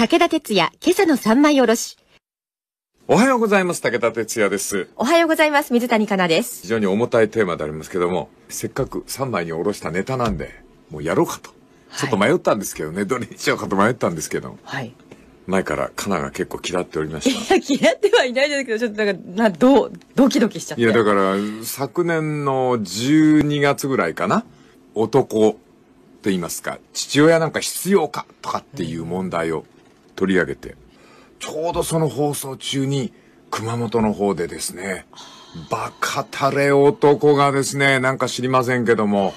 武田哲也、今朝の三枚おろし。おはようございます。武田哲也です。おはようございます。水谷香奈です。非常に重たいテーマでありますけども、せっかく三枚におろしたネタなんで、もうやろうかと。ちょっと迷ったんですけどね、はい、どれにしようかと迷ったんですけど。はい。前からカナが結構嫌っておりました。いや、嫌ってはいないですけど、ちょっとなんか、な、どう、ドキドキしちゃった。いや、だから、昨年の12月ぐらいかな、男と言いますか、父親なんか必要かとかっていう問題を、うん取り上げて、ちょうどその放送中に、熊本の方でですね、バカたれ男がですね、なんか知りませんけども、はい、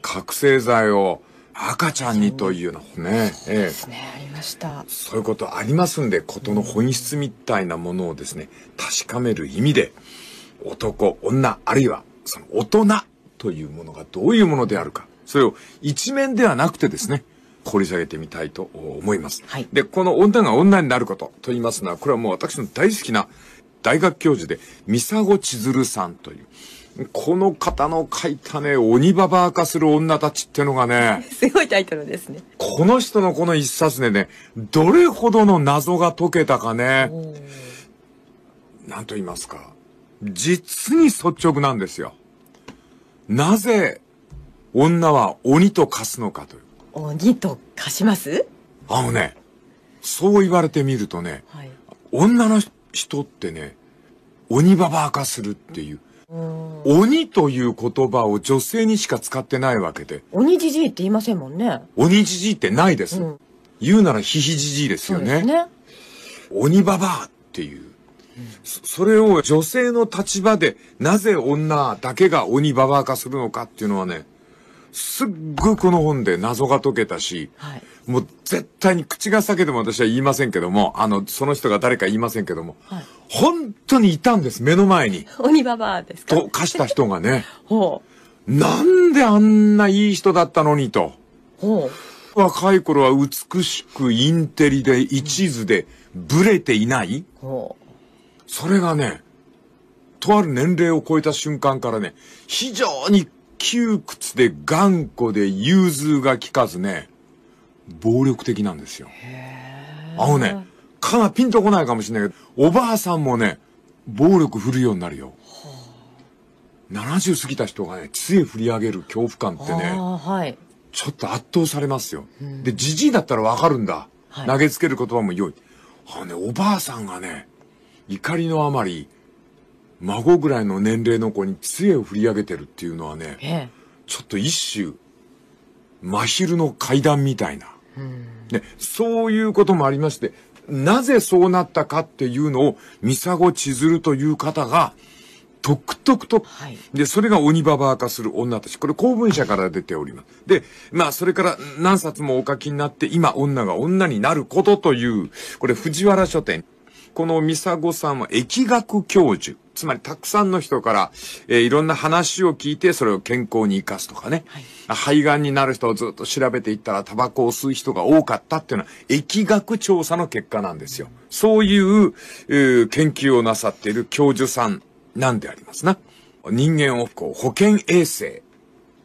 覚醒剤を赤ちゃんにというのね、そうですね、ええ、ありました。そういうことありますんで、事の本質みたいなものをですね、確かめる意味で、男、女、あるいは、その大人というものがどういうものであるか、それを一面ではなくてですね、掘り下げてみたいと思います。はい、で、この女が女になることと言いますのは、これはもう私の大好きな大学教授で、ミ三佐千鶴さんという。この方の書いたね、鬼ババア化する女たちってのがね、すごいタイトルですね。この人のこの一冊でね、どれほどの謎が解けたかね、なんと言いますか、実に率直なんですよ。なぜ、女は鬼と化すのかという。鬼と化しますあのね、そう言われてみるとね、はい、女の人ってね、鬼ババア化するっていう。鬼という言葉を女性にしか使ってないわけで。鬼じじいって言いませんもんね。鬼じじいってないです。うん、言うならひひじじいですよね。ね鬼ババアっていう、うん、それを女性の立場でなぜ女だけが鬼ババア化するのかっていうのはね、すっごいこの本で謎が解けたし、はい、もう絶対に口が裂けても私は言いませんけども、あの、その人が誰か言いませんけども、はい、本当にいたんです、目の前に。鬼ババアですかと、貸した人がね。ほう。なんであんないい人だったのにと。ほう。若い頃は美しくインテリで一途でブレていない。ほう。それがね、とある年齢を超えた瞬間からね、非常に窮屈で頑固で融通が利かずね、暴力的なんですよ。あのね、かなりピンとこないかもしれないけど、おばあさんもね、暴力振るようになるよ。70過ぎた人がね、杖振り上げる恐怖感ってね、はい、ちょっと圧倒されますよ。うん、で、じじいだったらわかるんだ。はい、投げつける言葉も良い。あのね、おばあさんがね、怒りのあまり、孫ぐらいの年齢の子に杖を振り上げてるっていうのはね、ええ、ちょっと一種真昼の階段みたいな、ね、そういうこともありましてなぜそうなったかっていうのをミサゴ千鶴という方がとくとくと、はい、で、それが鬼ババア化する女たち。これ公文社から出ております。で、まあ、それから何冊もお書きになって、今女が女になることという、これ藤原書店。このミサゴさんは疫学教授。つまりたくさんの人から、えー、いろんな話を聞いて、それを健康に生かすとかね、はい、肺がんになる人をずっと調べていったら、タバコを吸う人が多かったっていうのは、疫学調査の結果なんですよ。そういう、えー、研究をなさっている教授さんなんでありますな。人間をこう保健衛生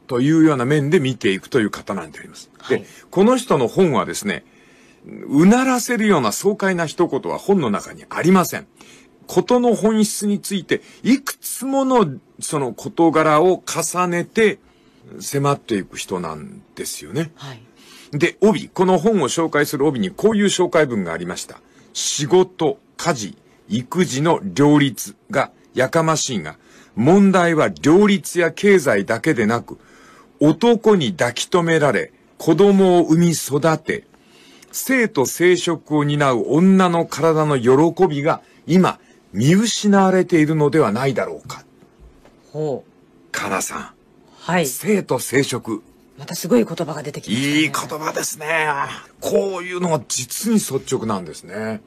というような面で見ていくという方なんであります。はい、で、この人の本はですね、うならせるような爽快な一言は本の中にありません。ことの本質について、いくつものその事柄を重ねて迫っていく人なんですよね。はい。で、帯、この本を紹介する帯にこういう紹介文がありました。仕事、家事、育児の両立がやかましいが、問題は両立や経済だけでなく、男に抱き止められ、子供を産み育て、生と生殖を担う女の体の喜びが今、見失われているのではないだろうか。ほう。かなさん。はい。生と生殖。またすごい言葉が出てきました、ね、いい言葉ですね。こういうのは実に率直なんですね。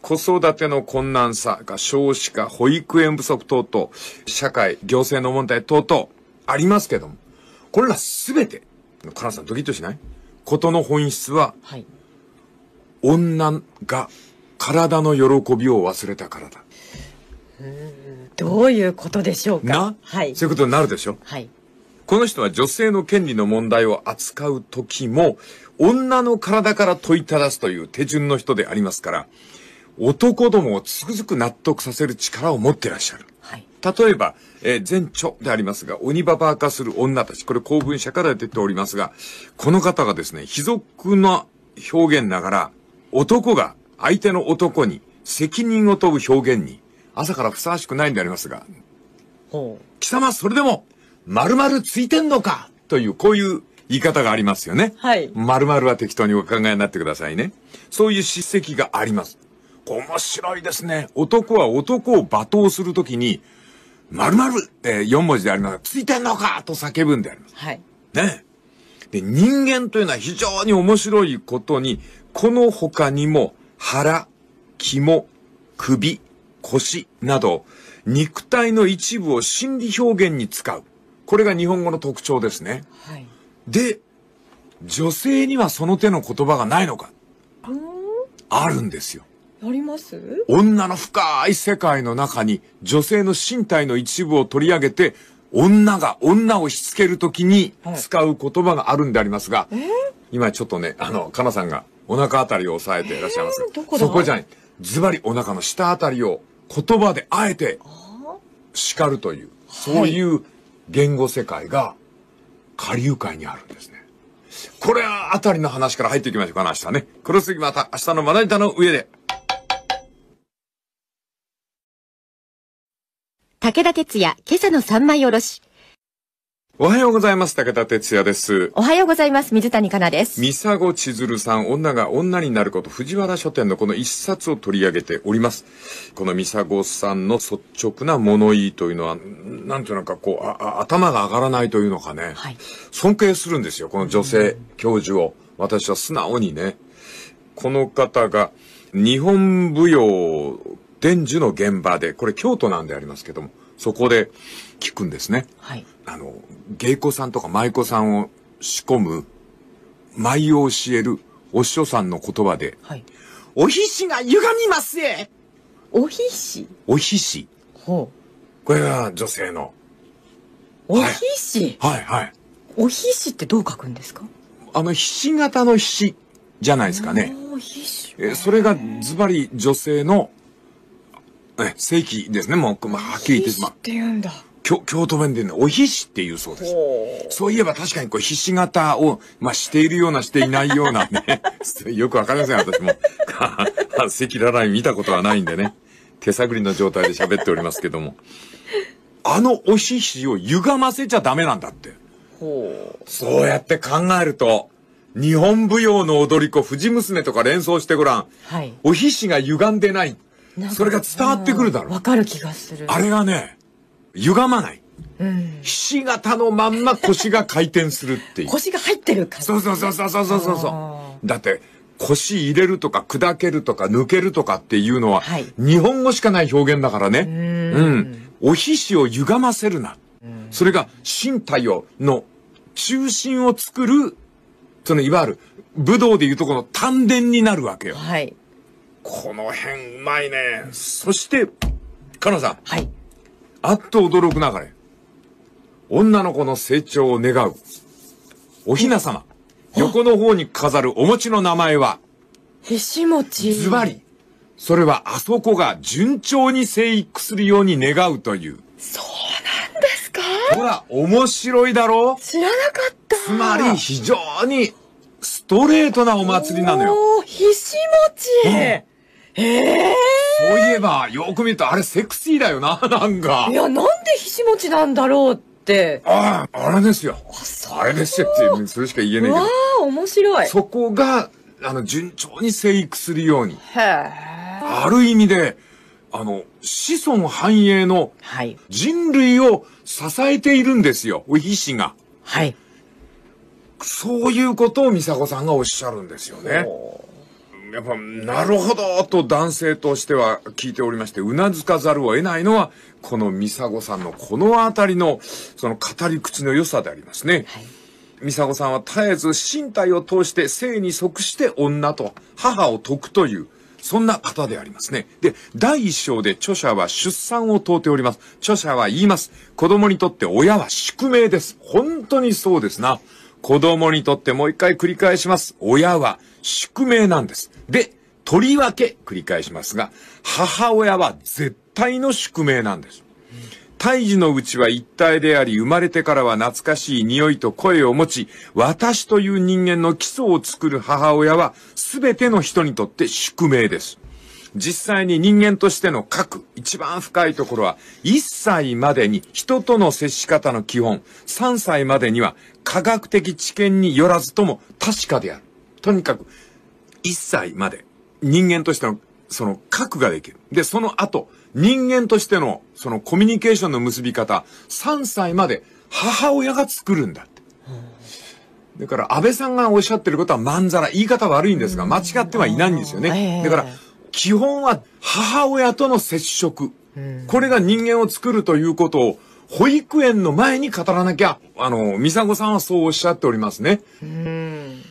子育ての困難さが少子化、保育園不足等々、社会、行政の問題等々ありますけども、これらすべて、カナさんドキッとしないことの本質は、はい、女が体の喜びを忘れたからだ。どういうことでしょうかな、はい、そういうことになるでしょはい。この人は女性の権利の問題を扱う時も、女の体から問いただすという手順の人でありますから、男どもをつくづく納得させる力を持ってらっしゃる。はい、例えば、えー、前著でありますが、鬼ババア化する女たち、これ公文社から出ておりますが、この方がですね、貴族の表現ながら、男が相手の男に責任を問う表現に朝からふさわしくないんでありますが、貴様それでも、〇〇ついてんのかという、こういう言い方がありますよね。はい。〇〇は適当にお考えになってくださいね。そういう叱責があります。面白いですね。男は男を罵倒するときに、〇〇って4文字でありますが、ついてんのかと叫ぶんであります。はい。ね。で、人間というのは非常に面白いことに、この他にも腹、肝、首、腰など、肉体の一部を心理表現に使う。これが日本語の特徴ですね。はい、で、女性にはその手の言葉がないのか。あるんですよ。あります女の深い世界の中に女性の身体の一部を取り上げて、女が女をしつけるときに使う言葉があるんでありますが、はい、今ちょっとね、あの、かなさんがお腹あたりを押さえていらっしゃいますそこじゃない。ズバリお腹の下あたりを言葉であえて叱るという、そういう言語世界が下流界にあるんですね。これはあたりの話から入っていきましょうかね、明日ね。黒杉また明日のまな板の上で。武田鉄矢、今朝の三枚おろし。おはようございます。武田哲也です。おはようございます。水谷香奈です。三佐子千鶴さん、女が女になること、藤原書店のこの一冊を取り上げております。この三佐子さんの率直な物言いというのは、なんていうのか、こう、あ頭が上がらないというのかね、はい、尊敬するんですよ。この女性教授を。私は素直にね。この方が、日本舞踊伝授の現場で、これ京都なんでありますけども、そこで、聞くんですね。はい。あの、芸妓さんとか舞妓さんを仕込む、舞を教えるお師匠さんの言葉で、はい。おひしが歪みますえおひしおひし。ほう。これが女性の。おひし、はい、はいはいおひしってどう書くんですかあの、ひし形のひしじゃないですかね。おひし。え、それがズバリ女性の、え、正規ですね。もう、まあ、はっきり言ってしまう。って言うんだ。京都弁でね、おひしって言うそうです。そういえば確かにこう、ひし形を、まあ、しているような、していないようなね。よくわかりません、私も。は、赤裸々に見たことはないんでね。手探りの状態で喋っておりますけども。あのおひしを歪ませちゃダメなんだって。そうやって考えると、日本舞踊の踊り子、藤娘とか連想してごらん。はい、おひしが歪んでない。それが伝わってくるだろう。わかる気がする。あれがね、歪まない。うん、ひし形のまんま腰が回転するっていう。腰が入ってる感じ。そうそうそうそうそうそうそう。だって、腰入れるとか砕けるとか抜けるとかっていうのは、はい、日本語しかない表現だからね。うん,、お皮脂を歪ませるな。それが身体を、の中心を作る、そのいわゆる武道でいうとこの丹田になるわけよ。はい。この辺うまいね。そして、かなさん。はい。あっと驚くなかれ。女の子の成長を願う。おひな様、横の方に飾るお餅の名前は、へし餅。ズバリ、それはあそこが順調に生育するように願うという。そうなんですかほら、面白いだろ知らなかった。つまり、非常にストレートなお祭りなのよ。おひし餅。うんええそういえば、よく見るとあれセクシーだよな、なんか。いや、なんでひしもちなんだろうって。ああ、あれですよ。ああれですよって、それしか言えないけど。わあ、面白い。そこが、あの、順調に生育するように。へえ。ある意味で、あの、子孫繁栄のはい。人類を支えているんですよ、皮脂が。はい。そういうことを美佐子さんがおっしゃるんですよね。やっぱ、なるほどと男性としては聞いておりまして、うなずかざるを得ないのは、このミサゴさんのこのあたりの、その語り口の良さでありますね。ミサゴさんは絶えず身体を通して性に即して女と母を説くという、そんな方でありますね。で、第一章で著者は出産を問うております。著者は言います。子供にとって親は宿命です。本当にそうですな。子供にとってもう一回繰り返します。親は宿命なんです。で、とりわけ繰り返しますが、母親は絶対の宿命なんです。胎児のうちは一体であり、生まれてからは懐かしい匂いと声を持ち、私という人間の基礎を作る母親は、すべての人にとって宿命です。実際に人間としての核、一番深いところは、1歳までに人との接し方の基本、3歳までには科学的知見によらずとも確かである。とにかく、1歳まで人間としてのその核ができる。で、その後、人間としてのそのコミュニケーションの結び方、3歳まで母親が作るんだって。だから安倍さんがおっしゃってることはまんざら、言い方悪いんですが、間違ってはいないんですよね。だから、基本は母親との接触。これが人間を作るということを、保育園の前に語らなきゃ、あの、ミサゴさんはそうおっしゃっておりますね。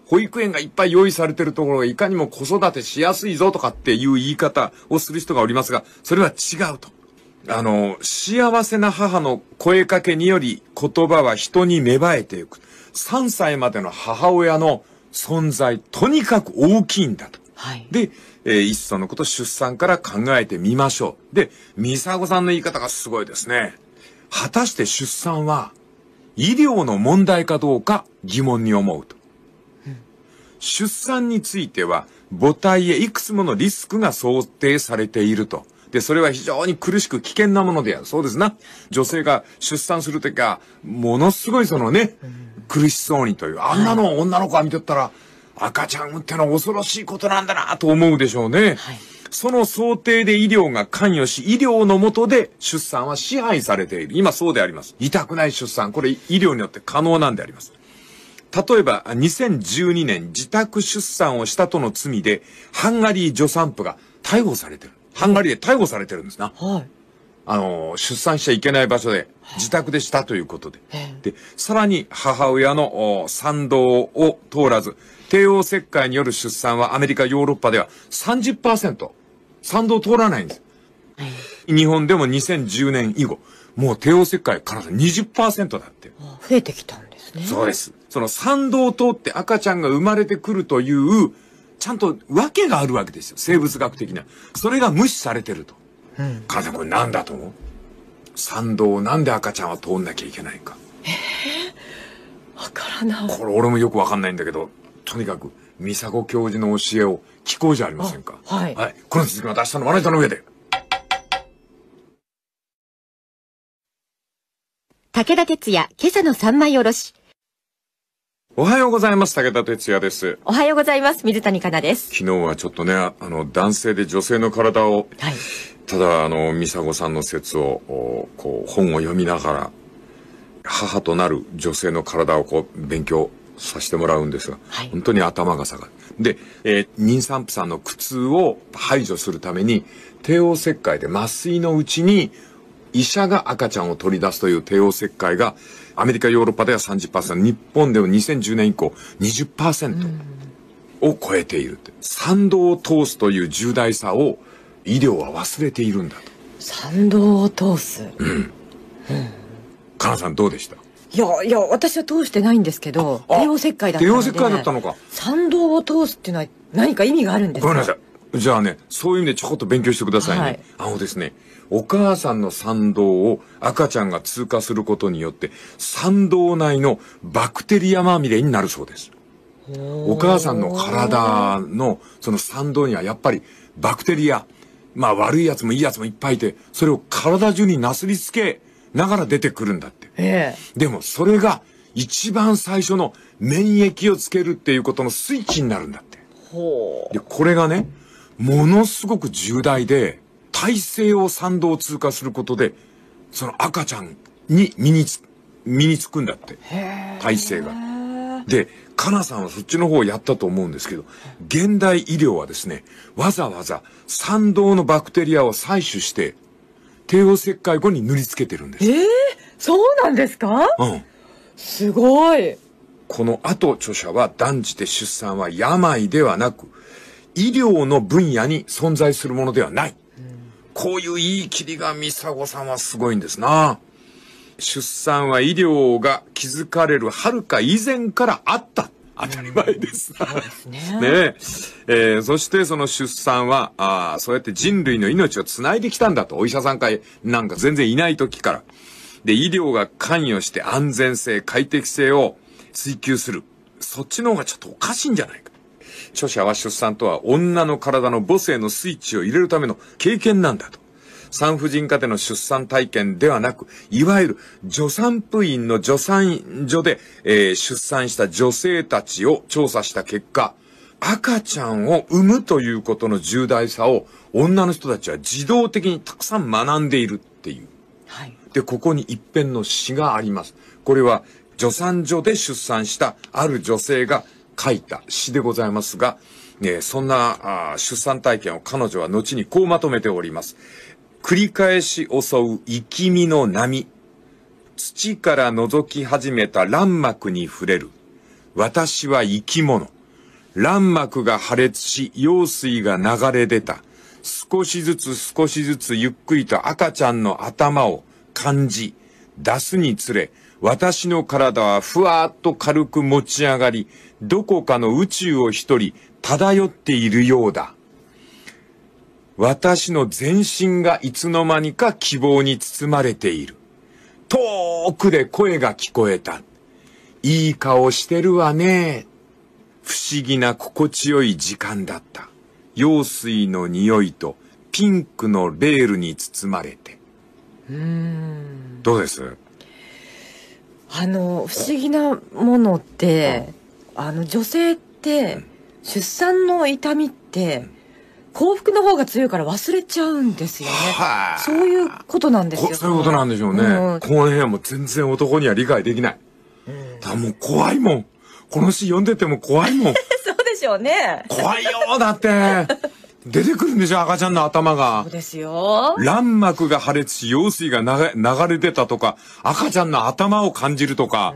保育園がいっぱい用意されてるところがいかにも子育てしやすいぞとかっていう言い方をする人がおりますが、それは違うと。あの、幸せな母の声かけにより言葉は人に芽生えていく。3歳までの母親の存在、とにかく大きいんだと。はい、で、えー、いっそのこと出産から考えてみましょう。で、ミサゴさんの言い方がすごいですね。果たして出産は医療の問題かどうか疑問に思うと。出産については母体へいくつものリスクが想定されていると。で、それは非常に苦しく危険なものである。そうですな。女性が出産するときは、ものすごいそのね、苦しそうにという。あんなの女の子は見とったら、赤ちゃん産ってのは恐ろしいことなんだなと思うでしょうね。はいその想定で医療が関与し、医療のもとで出産は支配されている。今そうであります。痛くない出産、これ医療によって可能なんであります。例えば、2012年自宅出産をしたとの罪で、ハンガリー助産婦が逮捕されてる。ハンガリーで逮捕されてるんですな。はい。あの、出産しちゃいけない場所で、自宅でしたということで。で、さらに母親の賛同を通らず、帝王切開による出産はアメリカ、ヨーロッパでは30%、賛同通らないんです。日本でも2010年以後、もう帝王切開から20%だって。増えてきたんですね。そうです。その賛同通って赤ちゃんが生まれてくるという、ちゃんと訳があるわけですよ。生物学的な。それが無視されてると。うん。母んこれ何だと思う賛同をなんで赤ちゃんは通んなきゃいけないか。ええー、わからない。これ俺もよくわかんないんだけど、とにかく、美佐子教授の教えを聞こうじゃありませんか。はい、はい。この続きまた明日のまな板の上で。武田鉄矢、今朝の三枚おろし。おはようございます。武田哲也です。おはようございます。水谷香奈です。昨日はちょっとね、あの、男性で女性の体を、はい、ただ、あの、美佐子さんの説を、こう、本を読みながら、母となる女性の体をこう、勉強させてもらうんですが、はい、本当に頭が下がる。で、えー、妊産婦さんの苦痛を排除するために、帝王切開で麻酔のうちに医者が赤ちゃんを取り出すという帝王切開が、アメリカ、ヨーロッパでは30%、日本では2010年以降20%を超えている賛同を通すという重大さを医療は忘れているんだと。賛同を通す。うん。うん、かなさんどうでしたいやいや私は通してないんですけど帝王切開だったので帝王切開だったのか参道を通すっていうのは何か意味があるんですかごめんなさいじゃあねそういう意味でちょこっと勉強してくださいね、はい、あのですねお母さんの参道を赤ちゃんが通過することによって参道内のバクテリアまみれになるそうですお母さんの体のその参道にはやっぱりバクテリアまあ悪いやつもいいやつもいっぱいいてそれを体中になすりつけだから出てくるんだって。ええ、でもそれが一番最初の免疫をつけるっていうことのスイッチになるんだって。ほう。で、これがね、ものすごく重大で、体制を賛同通過することで、その赤ちゃんに身につ、身につくんだって。体制が。で、かなさんはそっちの方をやったと思うんですけど、現代医療はですね、わざわざ賛同のバクテリアを採取して、帝王切開後に塗りつけてるんです。ええー、そうなんですかうん。すごい。この後著者は断じて出産は病ではなく、医療の分野に存在するものではない。うん、こういう言い切りがミサゴさんはすごいんですな。出産は医療が気づかれるはるか以前からあった。当たり前です。ね ねえー、そしてその出産は、あそうやって人類の命をつないできたんだと、お医者さん会なんか全然いない時から。で、医療が関与して安全性、快適性を追求する。そっちの方がちょっとおかしいんじゃないか。著者は出産とは女の体の母性のスイッチを入れるための経験なんだと。産婦人科での出産体験ではなく、いわゆる助産婦院の助産所で、えー、出産した女性たちを調査した結果、赤ちゃんを産むということの重大さを女の人たちは自動的にたくさん学んでいるっていう。はい、で、ここに一辺の詩があります。これは助産所で出産したある女性が書いた詩でございますが、ね、そんなあ出産体験を彼女は後にこうまとめております。繰り返し襲う生き身の波。土から覗き始めた卵膜に触れる。私は生き物。卵膜が破裂し、溶水が流れ出た。少しずつ少しずつゆっくりと赤ちゃんの頭を感じ、出すにつれ、私の体はふわーっと軽く持ち上がり、どこかの宇宙を一人漂っているようだ。私の全身がいつの間にか希望に包まれている。遠くで声が聞こえた。いい顔してるわね。不思議な心地よい時間だった。用水の匂いとピンクのレールに包まれて。うん。どうですあの、不思議なものって、あの、女性って、出産の痛みって、うん幸福の方が強いから忘れちゃうんですよね。はい、そういうことなんですよ、ね。そういうことなんでしょうね。うん、この辺はもう全然男には理解できない。うん、だもう怖いもん。この詩読んでても怖いもん。そうでしょうね。怖いよ、だって。出てくるんでしょ赤ちゃんの頭が。そうですよ。卵膜が破裂し、羊水が流れ出たとか、赤ちゃんの頭を感じるとか。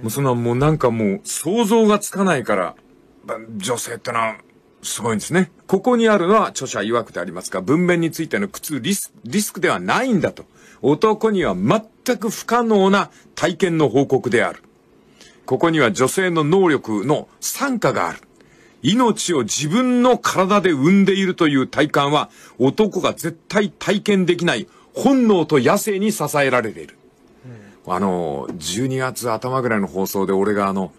うもうそんなもうなんかもう想像がつかないから、女性ってのはすごいんですね。ここにあるのは著者曰くでありますが、文面についての苦痛リスリスクではないんだと。男には全く不可能な体験の報告である。ここには女性の能力の参加がある。命を自分の体で産んでいるという体感は男が絶対体験できない本能と野生に支えられている。うん、あの、12月頭ぐらいの放送で俺があの、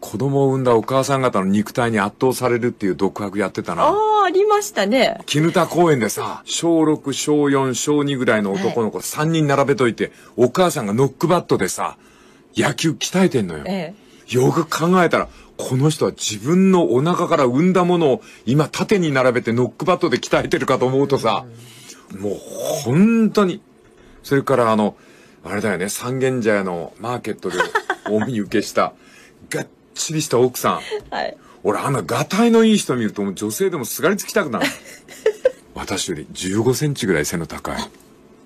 子供を産んだお母さん方の肉体に圧倒されるっていう独白やってたな。ああ、ありましたね。絹田公園でさ、小6、小4、小2ぐらいの男の子3人並べといて、お母さんがノックバットでさ、野球鍛えてんのよ。ええ、よく考えたら、この人は自分のお腹から産んだものを今縦に並べてノックバットで鍛えてるかと思うとさ、うもう本当に。それからあの、あれだよね、三軒茶屋のマーケットでお見受けした、が っちりした奥さん。はい。俺、あんな、がたいのいい人見ると、女性でもすがりつきたくなる。私より15センチぐらい背の高い。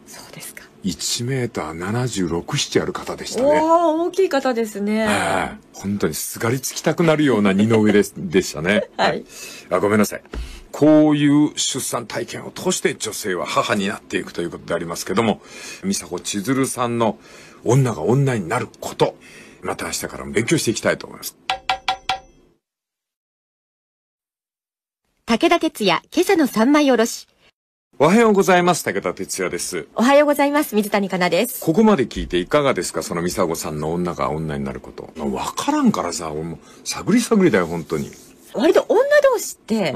そうですか。1メーター76、7ある方でしたね。お大きい方ですね。はい。本当にすがりつきたくなるような二の腕ででしたね。はい、はい、あ。ごめんなさい。こういう出産体験を通して女性は母になっていくということでありますけども、美佐子千鶴さんの女が女になること、また明日からも勉強していきたいと思います。武田哲也、今朝の三枚おろし。おはようございます。武田哲也です。おはようございます。水谷香奈です。ここまで聞いていかがですかその美佐子さんの女が女になること。わからんからさ、俺も探り探りだよ、本当に。割と女同士って、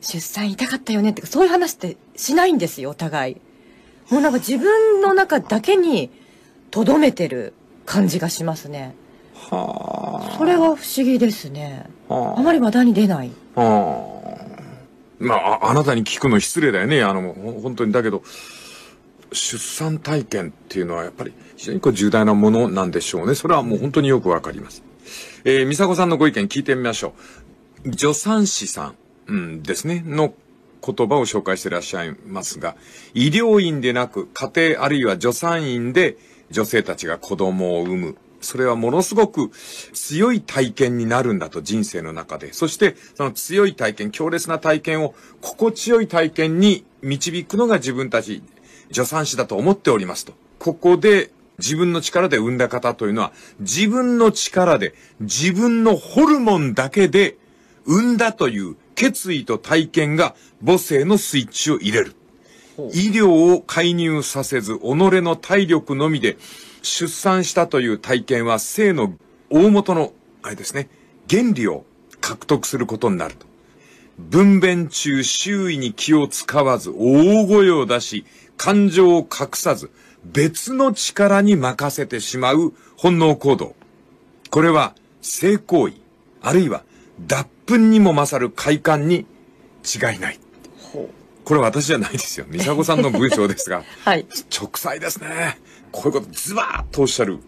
出産痛かったよねってそういう話ってしないんですよ、お互い。もうなんか自分の中だけにとどめてる。感じがしますね。はあ。それは不思議ですね。はあ、あまり話題に出ない。はあ。まあ、あなたに聞くの失礼だよね。あの、本当に。だけど、出産体験っていうのはやっぱり非常にこう重大なものなんでしょうね。それはもう本当によくわかります。えー、美佐子さんのご意見聞いてみましょう。助産師さん、うん、ですね。の言葉を紹介していらっしゃいますが、医療院でなく家庭あるいは助産院で女性たちが子供を産む。それはものすごく強い体験になるんだと人生の中で。そしてその強い体験、強烈な体験を心地よい体験に導くのが自分たち助産師だと思っておりますと。ここで自分の力で産んだ方というのは自分の力で自分のホルモンだけで産んだという決意と体験が母性のスイッチを入れる。医療を介入させず、己の体力のみで出産したという体験は、性の大元の、あれですね、原理を獲得することになると。分娩中、周囲に気を使わず、大声を出し、感情を隠さず、別の力に任せてしまう本能行動。これは性行為、あるいは脱粉にも勝る快感に違いない。これ私じゃないですよ。ミサゴさんの文章ですが、はい、直裁ですね。こういうことズバーッとおっしゃる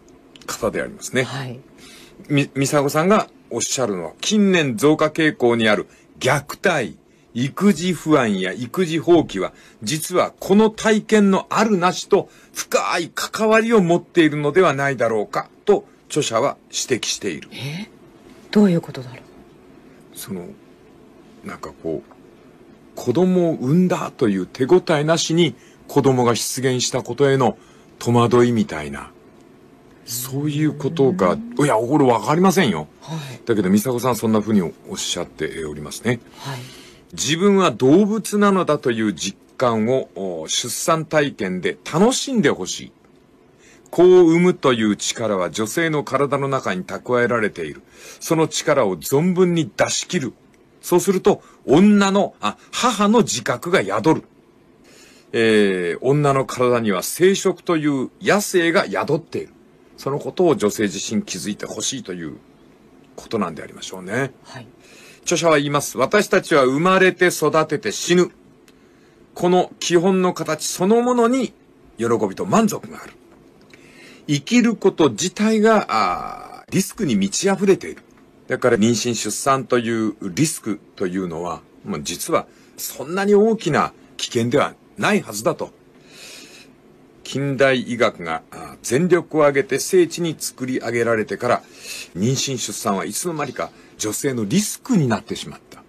方でありますね。はい、み、ミサゴさんがおっしゃるのは、近年増加傾向にある虐待、育児不安や育児放棄は、実はこの体験のあるなしと深い関わりを持っているのではないだろうか、と著者は指摘している。えどういうことだろうその、なんかこう、子供を産んだという手応えなしに子供が出現したことへの戸惑いみたいな、そういうことが、いや、おごるわかりませんよ。はい、だけど、美佐子さんそんなふうにおっしゃっておりますね。はい、自分は動物なのだという実感を出産体験で楽しんでほしい。子を産むという力は女性の体の中に蓄えられている。その力を存分に出し切るそうすると、女の、あ、母の自覚が宿る。えー、女の体には生殖という野生が宿っている。そのことを女性自身気づいてほしいということなんでありましょうね。はい。著者は言います。私たちは生まれて育てて死ぬ。この基本の形そのものに喜びと満足がある。生きること自体が、あリスクに満ち溢れている。だから妊娠出産というリスクというのは、もう実はそんなに大きな危険ではないはずだと。近代医学が全力を挙げて精緻に作り上げられてから、妊娠出産はいつの間にか女性のリスクになってしまった。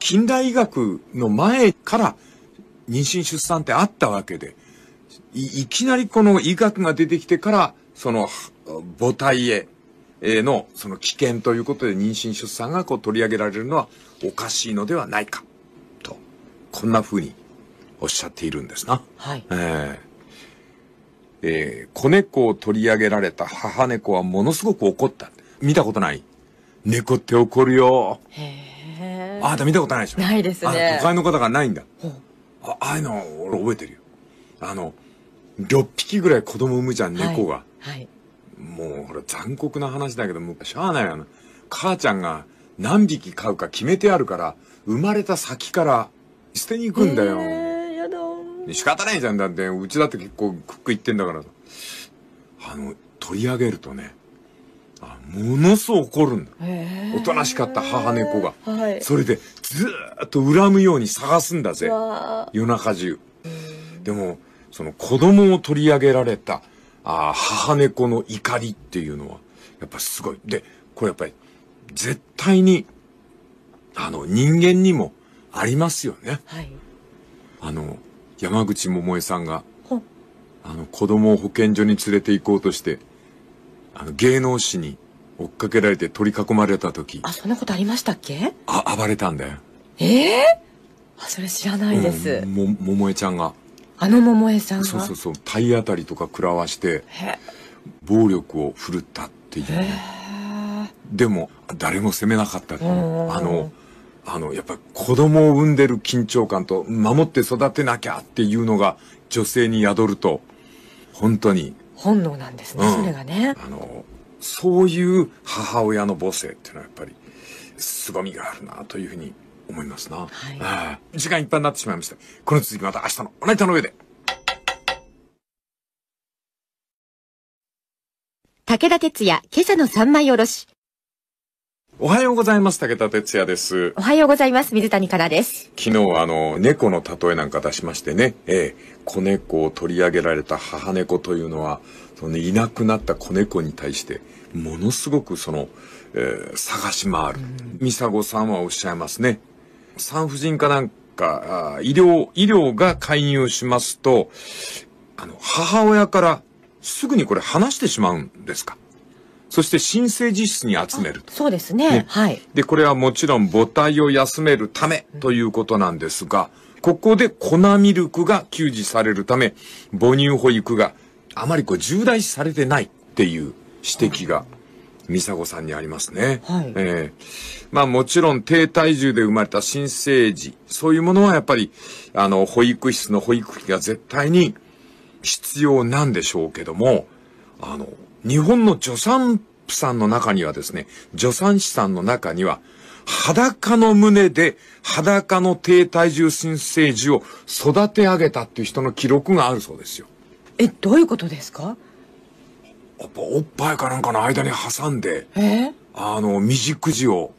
近代医学の前から妊娠出産ってあったわけで、いきなりこの医学が出てきてから、その母体へのその危険ということで妊娠出産がこう取り上げられるのはおかしいのではないかとこんなふうにおっしゃっているんですな。はい、えー、えー、子猫を取り上げられた母猫はものすごく怒った。見たことない猫って怒るよ。へあなた見たことないでしょないですね。都会の方がないんだ。ああいうの俺覚えてるよ。あの、6匹ぐらい子供産むじゃん、猫が。はい、はいもうほら残酷な話だけど、もうしゃあないよな。母ちゃんが何匹飼うか決めてあるから、生まれた先から捨てに行くんだよ。えー、やだ仕方ないじゃん、だって。うちだって結構クック行ってんだからあの、取り上げるとね、あものすごく怒るんだ。えー、おとなしかった母猫が。はい、それで、ずっと恨むように探すんだぜ。夜中中。でも、その子供を取り上げられたあ母猫の怒りっていうのは、やっぱすごい。で、これやっぱり、絶対に、あの、人間にもありますよね。はい。あの、山口百恵さんが、あの、子供を保健所に連れて行こうとして、あの、芸能誌に追っかけられて取り囲まれた時。あ、そんなことありましたっけあ、暴れたんだよ。ええー、あ、それ知らないです。うん、も、百恵ちゃんが。あの桃江さんがそうそうそう体当たりとか食らわして暴力を振るったっていう、ね、でも誰も責めなかったあのあのやっぱり子供を産んでる緊張感と守って育てなきゃっていうのが女性に宿ると本当に本能なんですね、うん、それがねあのそういう母親の母性っていうのはやっぱり凄みがあるなというふうに思いますな。はい。時間いっぱいになってしまいました。この続きまた明日のおなたの上で。武田鉄矢、今朝の三枚おろし。おはようございます。武田鉄矢です。おはようございます。水谷からです。昨日、あの、猫の例えなんか出しましてね、ええ、子猫を取り上げられた母猫というのは、その、ね、いなくなった子猫に対して、ものすごくその、えー、探し回る。ミサゴさんはおっしゃいますね。産婦人科なんか、医療、医療が介入しますと、あの、母親からすぐにこれ話してしまうんですかそして新生児室に集めると。そうですね、ね、はい。で、これはもちろん母体を休めるためということなんですが、ここで粉ミルクが給仕されるため、母乳保育があまりこう重大視されてないっていう指摘が、ミサゴさんにありますね。はい。ええー、まあもちろん低体重で生まれた新生児、そういうものはやっぱり、あの、保育室の保育器が絶対に必要なんでしょうけども、あの、日本の助産婦さんの中にはですね、助産師さんの中には、裸の胸で裸の低体重新生児を育て上げたっていう人の記録があるそうですよ。え、どういうことですかっぱおっぱいかなんかの間に挟んで、あの、未熟児を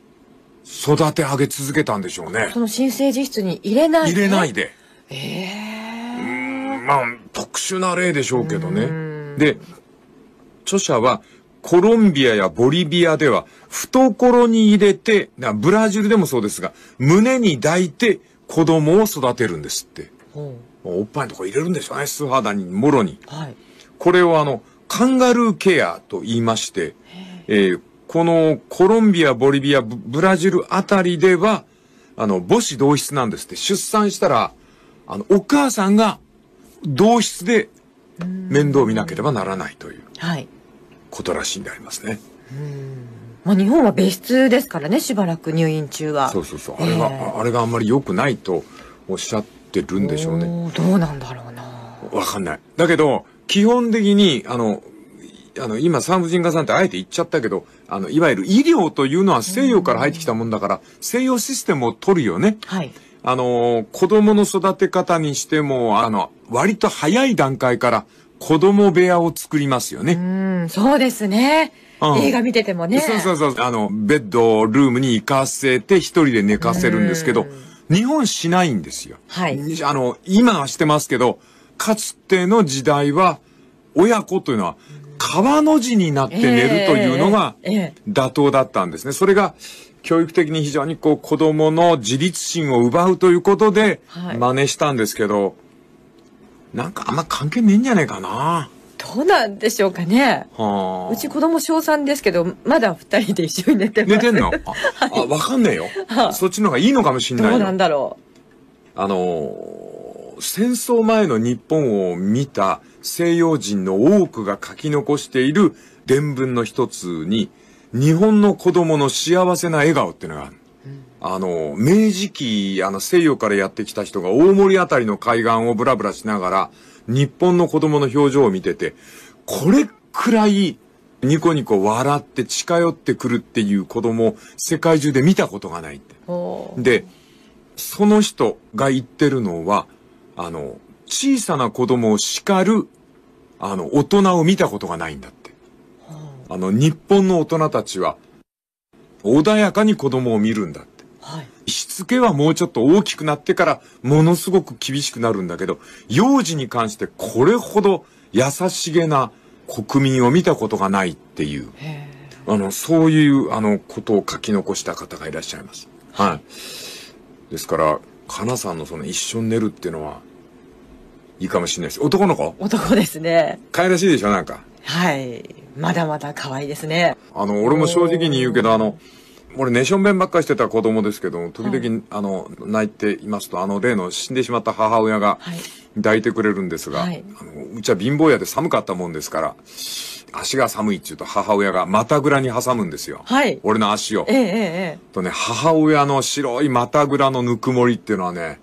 育て上げ続けたんでしょうね。その新生児室に入れないで、入れないで。ええー。うん、まあ、特殊な例でしょうけどね。で、著者は、コロンビアやボリビアでは、懐に入れて、ブラジルでもそうですが、胸に抱いて子供を育てるんですって。おっぱいのとこ入れるんでしょうね、素肌に、もろに。はい、これをあの、カンガルーケアと言いまして、えー、このコロンビア、ボリビア、ブラジルあたりでは、あの、母子同室なんですって、出産したら、あの、お母さんが同室で面倒見なければならないという、はい。ことらしいんでありますね。うんまあ、日本は別室ですからね、しばらく入院中は。そうそうそう。あれが、えー、あれがあんまり良くないとおっしゃってるんでしょうね。どうなんだろうな。わかんない。だけど、基本的に、あの、あの、今産婦人科さんってあえて言っちゃったけど、あの、いわゆる医療というのは西洋から入ってきたもんだから、西洋システムを取るよね。はい。あの、子供の育て方にしても、あの、割と早い段階から子供部屋を作りますよね。うん、そうですね。うん、映画見ててもね。そうそうそう。あの、ベッドルームに行かせて一人で寝かせるんですけど、日本しないんですよ。はい。あの、今はしてますけど、かつての時代は、親子というのは、川の字になって寝るというのが妥当だったんですね。それが、教育的に非常にこう子供の自立心を奪うということで、真似したんですけど、なんかあんま関係ねえんじゃねえかな。どうなんでしょうかね。はあ、うち子供小3ですけど、まだ2人で一緒に寝てます。寝てんの あ、わ、はい、かんねえよ、はあ、そっちの方がいいのかもしんないどうなんだろう。あのー戦争前の日本を見た西洋人の多くが書き残している伝文の一つに、日本の子供の幸せな笑顔っていうのがある。あの、明治期、あの、西洋からやってきた人が大森あたりの海岸をブラブラしながら、日本の子供の表情を見てて、これくらいニコニコ笑って近寄ってくるっていう子供、世界中で見たことがないって。で、その人が言ってるのは、あの、小さな子供を叱る、あの、大人を見たことがないんだって。あの、日本の大人たちは、穏やかに子供を見るんだって。はい、しつけはもうちょっと大きくなってから、ものすごく厳しくなるんだけど、幼児に関してこれほど優しげな国民を見たことがないっていう、あの、そういう、あの、ことを書き残した方がいらっしゃいます。はい。ですから、かなさんのその一緒に寝るっていうのは、いいかもしれないす。男の子男ですね。可愛らしいでしょ、なんか。はい。まだまだ可愛いですね。あの、俺も正直に言うけど、あの、俺、ネション弁ばっかりしてた子供ですけど、時々、はい、あの、泣いていますと、あの、例の死んでしまった母親が抱いてくれるんですが、はい、あのうちは貧乏屋で寒かったもんですから、足が寒いって言うと母親が股ぐらに挟むんですよ。はい。俺の足を。ええええ。とね、母親の白い股ぐらのぬくもりっていうのはね、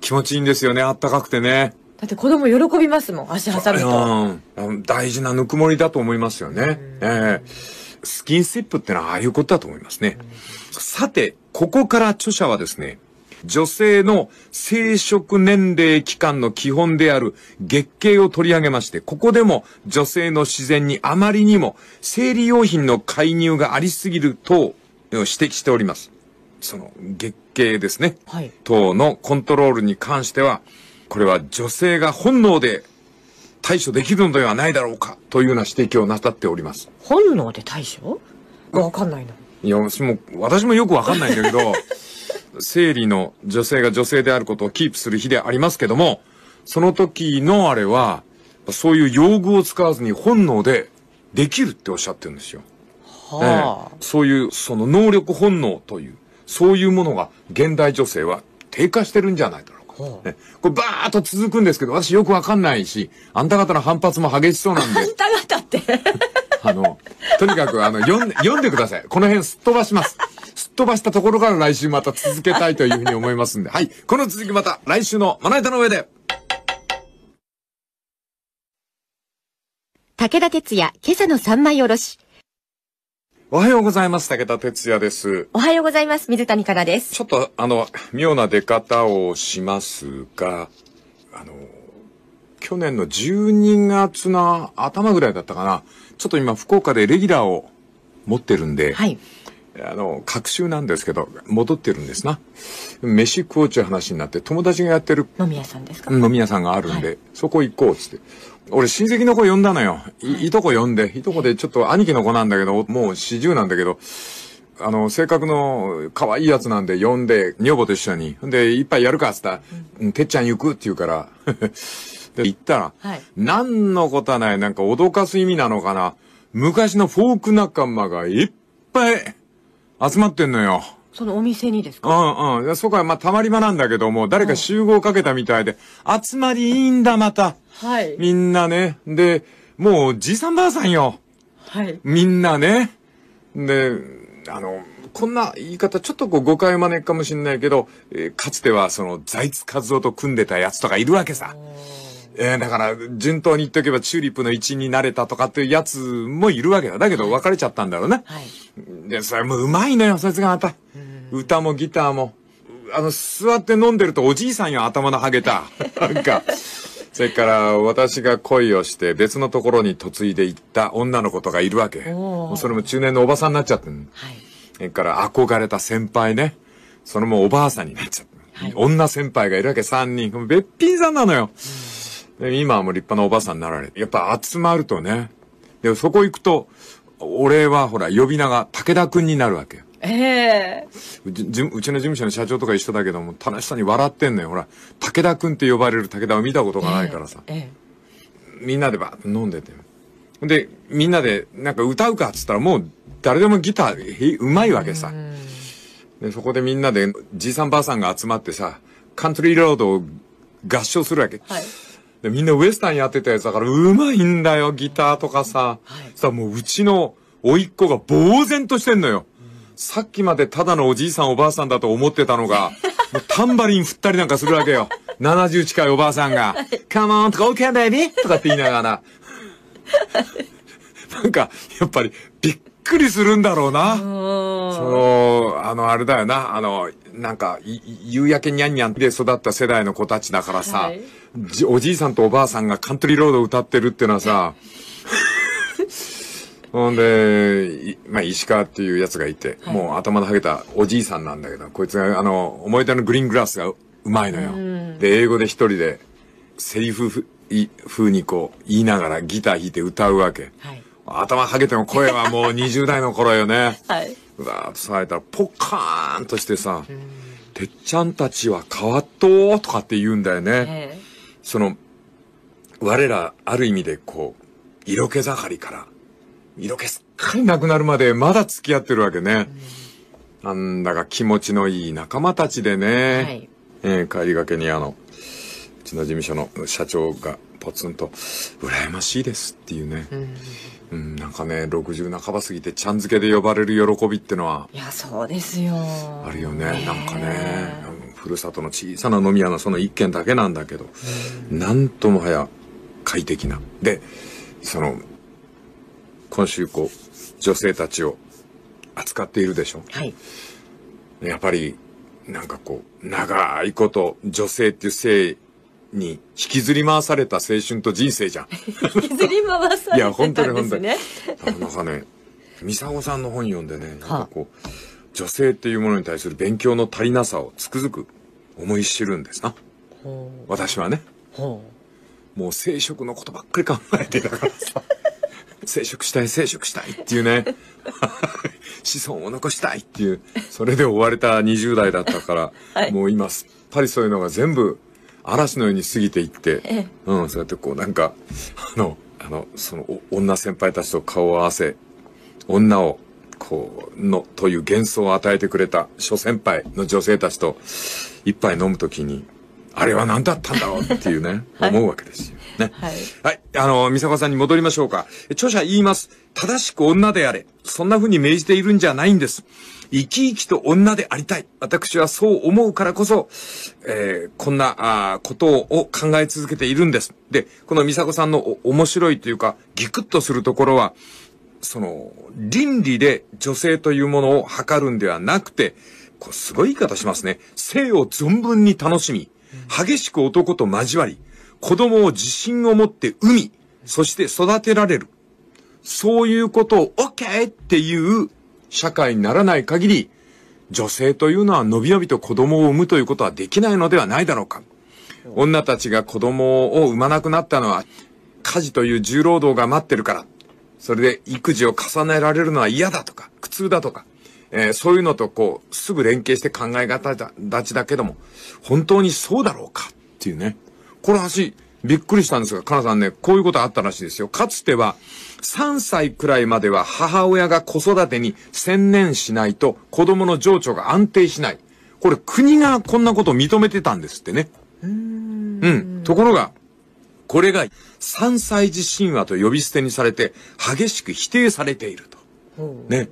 気持ちいいんですよね、あったかくてね。だって子供喜びますもん、足挟むと。うん、大事なぬくもりだと思いますよね。えー、スキンシップってのはああいうことだと思いますね。さて、ここから著者はですね、女性の生殖年齢期間の基本である月経を取り上げまして、ここでも女性の自然にあまりにも生理用品の介入がありすぎると指摘しております。その月経ですね。はい。等のコントロールに関しては、これは女性が本能で対処できるのではないだろうかというような指摘をなさっております。本能で対処わかんないな。いや、私も、私もよくわかんないんだけど、生理の女性が女性であることをキープする日でありますけども、その時のあれは、そういう用具を使わずに本能でできるっておっしゃってるんですよ。はあ、そういう、その能力本能という、そういうものが現代女性は低下してるんじゃないか。これバーッと続くんですけど、私よくわかんないし、あんた方の反発も激しそうなんで。あんた方って あの、とにかくあの、読んで、読んでください。この辺すっ飛ばします。すっ飛ばしたところから来週また続けたいというふうに思いますんで。はい。この続きまた来週のまな板の上で。武田鉄矢、今朝の三枚おろし。おはようございます。武田哲也です。おはようございます。水谷香奈です。ちょっと、あの、妙な出方をしますが、あの、去年の12月の頭ぐらいだったかな。ちょっと今、福岡でレギュラーを持ってるんで、はい。あの、隔週なんですけど、戻ってるんですな。飯食おうちゅう話になって、友達がやってる。飲み屋さんですか飲み屋さんがあるんで、はい、そこ行こうっつって。俺親戚の子呼んだのよ。い、いとこ呼んで、いとこでちょっと兄貴の子なんだけど、もう四十なんだけど、あの、性格の可愛いやつなんで呼んで、女房と一緒に。で、一杯やるかっつったら、うん、てっちゃん行くって言うから、で、行ったら、はい、何のことはない、なんか脅かす意味なのかな。昔のフォーク仲間がいっぱい集まってんのよ。そのお店にですかうんうん。そこはまあたまり場なんだけども、誰か集合かけたみたいで、集まりいいんだまた。はい。みんなね。で、もう、じいさんばあさんよ。はい。みんなね。で、あの、こんな言い方、ちょっとこう誤解を招くかもしれないけど、えー、かつてはその財津和夫と組んでたやつとかいるわけさ。えー、だから、順当に言っとけばチューリップの一員になれたとかっていうやつもいるわけだ。だけど別れちゃったんだろうね。はい。で、それもうまいのよ、そいつがまた。歌もギターも。あの、座って飲んでるとおじいさんよ、頭のハゲた。なんか。それから私が恋をして別のところに嫁いでいった女の子とかいるわけ。それも中年のおばさんになっちゃってん、はい、それから憧れた先輩ね。それもおばあさんになっちゃって、はい、女先輩がいるわけ3人。べっぴんさんなのよ。今はもう立派なおばあさんになられて。やっぱ集まるとね。で、そこ行くと、俺はほら呼び名が武田くんになるわけ。ええー、うちうちの事務所の社長とか一緒だけども楽しさに笑ってんのよほら武田君って呼ばれる武田を見たことがないからさ、えーえー、みんなでバーッと飲んでてでみんなでなんか歌うかっつったらもう誰でもギターうまいわけさ、でそこでみんなでじいさんばあさんが集まってさカントリーロードを合唱するわけ、はい、でみんなウエスタンやってたやつだからうまいんだよギターとかさ、はい、さもううちの甥っ子が呆然としてんのよさっきまでただのおじいさんおばあさんだと思ってたのが、もうタンバリン振ったりなんかするわけよ。70近いおばあさんが、カモンとか OK ベイビーとかって言いながら。なんか、やっぱり、びっくりするんだろうな。その、あの、あれだよな、あの、なんか、夕焼けにゃんにゃんで育った世代の子たちだからさ、はい、おじいさんとおばあさんがカントリーロード歌ってるってのはさ、ほんで、まあ、石川っていうやつがいて、はい、もう頭のハゲたおじいさんなんだけど、こいつが、あの、思い出のグリーングラスがうまいのよ。で、英語で一人で、セリフ風にこう、言いながらギター弾いて歌うわけ。はい、頭ハゲても声はもう20代の頃よね。はい。うわーっと騒いだら、ポッカーンとしてさ、てっちゃんたちは変わっとーとかって言うんだよね。その、我ら、ある意味でこう、色気盛りから、色気すっかりなくなるまでまだ付き合ってるわけね。うん、なんだか気持ちのいい仲間たちでね。はい、えー、帰りがけにあの、うちの事務所の社長がポツンと、羨ましいですっていうね。うんなんかね、60半ば過ぎてちゃん付けで呼ばれる喜びってのは。いや、そうですよ。あるよね。ねなんかね。ふるさとの小さな飲み屋のその一軒だけなんだけど、うん、なんともはや快適な。で、その、今週こう女性たちを扱っているでしょ、はい、やっぱりなんかこう長いこと女性っていう性に引きずり回された青春と人生じゃん引きずり回されてたんですねいや本当に本当になんかね美佐子さんの本読んでねなんかこう、女性っていうものに対する勉強の足りなさをつくづく思い知るんですな、私はね、はもう生殖のことばっかり考えてたからさ生殖したい、生殖したいっていうね。子孫を残したいっていう、それで追われた20代だったから、はい、もう今、すっぱりそういうのが全部、嵐のように過ぎていって、うん、そうやってこうなんか、あの、あの、その、女先輩たちと顔を合わせ、女を、こう、の、という幻想を与えてくれた諸先輩の女性たちと一杯飲むときに、あれは何だったんだろうっていうね、はい、思うわけですよ。ね。はい。はい。あの、佐子さんに戻りましょうか。著者言います。正しく女であれ。そんな風に命じているんじゃないんです。生き生きと女でありたい。私はそう思うからこそ、えー、こんなあことを考え続けているんです。で、この美佐子さんの面白いというか、ギクッとするところは、その、倫理で女性というものを測るんではなくて、こうすごい言い方しますね。性を存分に楽しみ、激しく男と交わり、子供を自信を持って産み、そして育てられる。そういうことを OK っていう社会にならない限り、女性というのは伸び伸びと子供を産むということはできないのではないだろうか。女たちが子供を産まなくなったのは、家事という重労働が待ってるから。それで育児を重ねられるのは嫌だとか、苦痛だとか。えー、そういうのとこう、すぐ連携して考え方だちだけども、本当にそうだろうかっていうね。この橋、びっくりしたんですが、かなさんね、こういうことあったらしいですよ。かつては、3歳くらいまでは母親が子育てに専念しないと子供の情緒が安定しない。これ国がこんなことを認めてたんですってね。うんうん。ところが、これが3歳児神話と呼び捨てにされて激しく否定されていると。ね。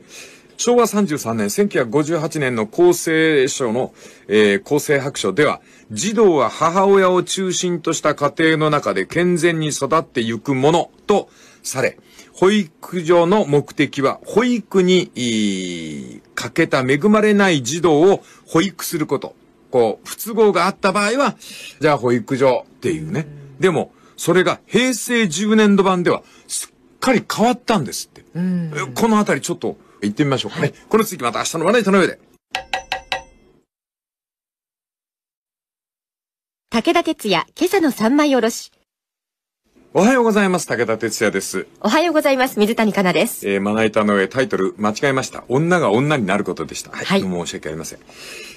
昭和33年、1958年の厚生省の、えー、厚生白書では、児童は母親を中心とした家庭の中で健全に育ってゆくものとされ、保育所の目的は、保育に、かけた恵まれない児童を保育すること。こう、不都合があった場合は、じゃあ保育所っていうね。でも、それが平成10年度版では、すっかり変わったんですって。このあたりちょっと、行ってみましょうかね。はい、この続きまた明日のまな板の上で。武田鉄矢、今朝の三枚おろし。おはようございます。武田哲也です。おはようございます。水谷香奈です。えー、まな板の上、タイトル、間違えました。女が女になることでした。はい。はい、申し訳ありません。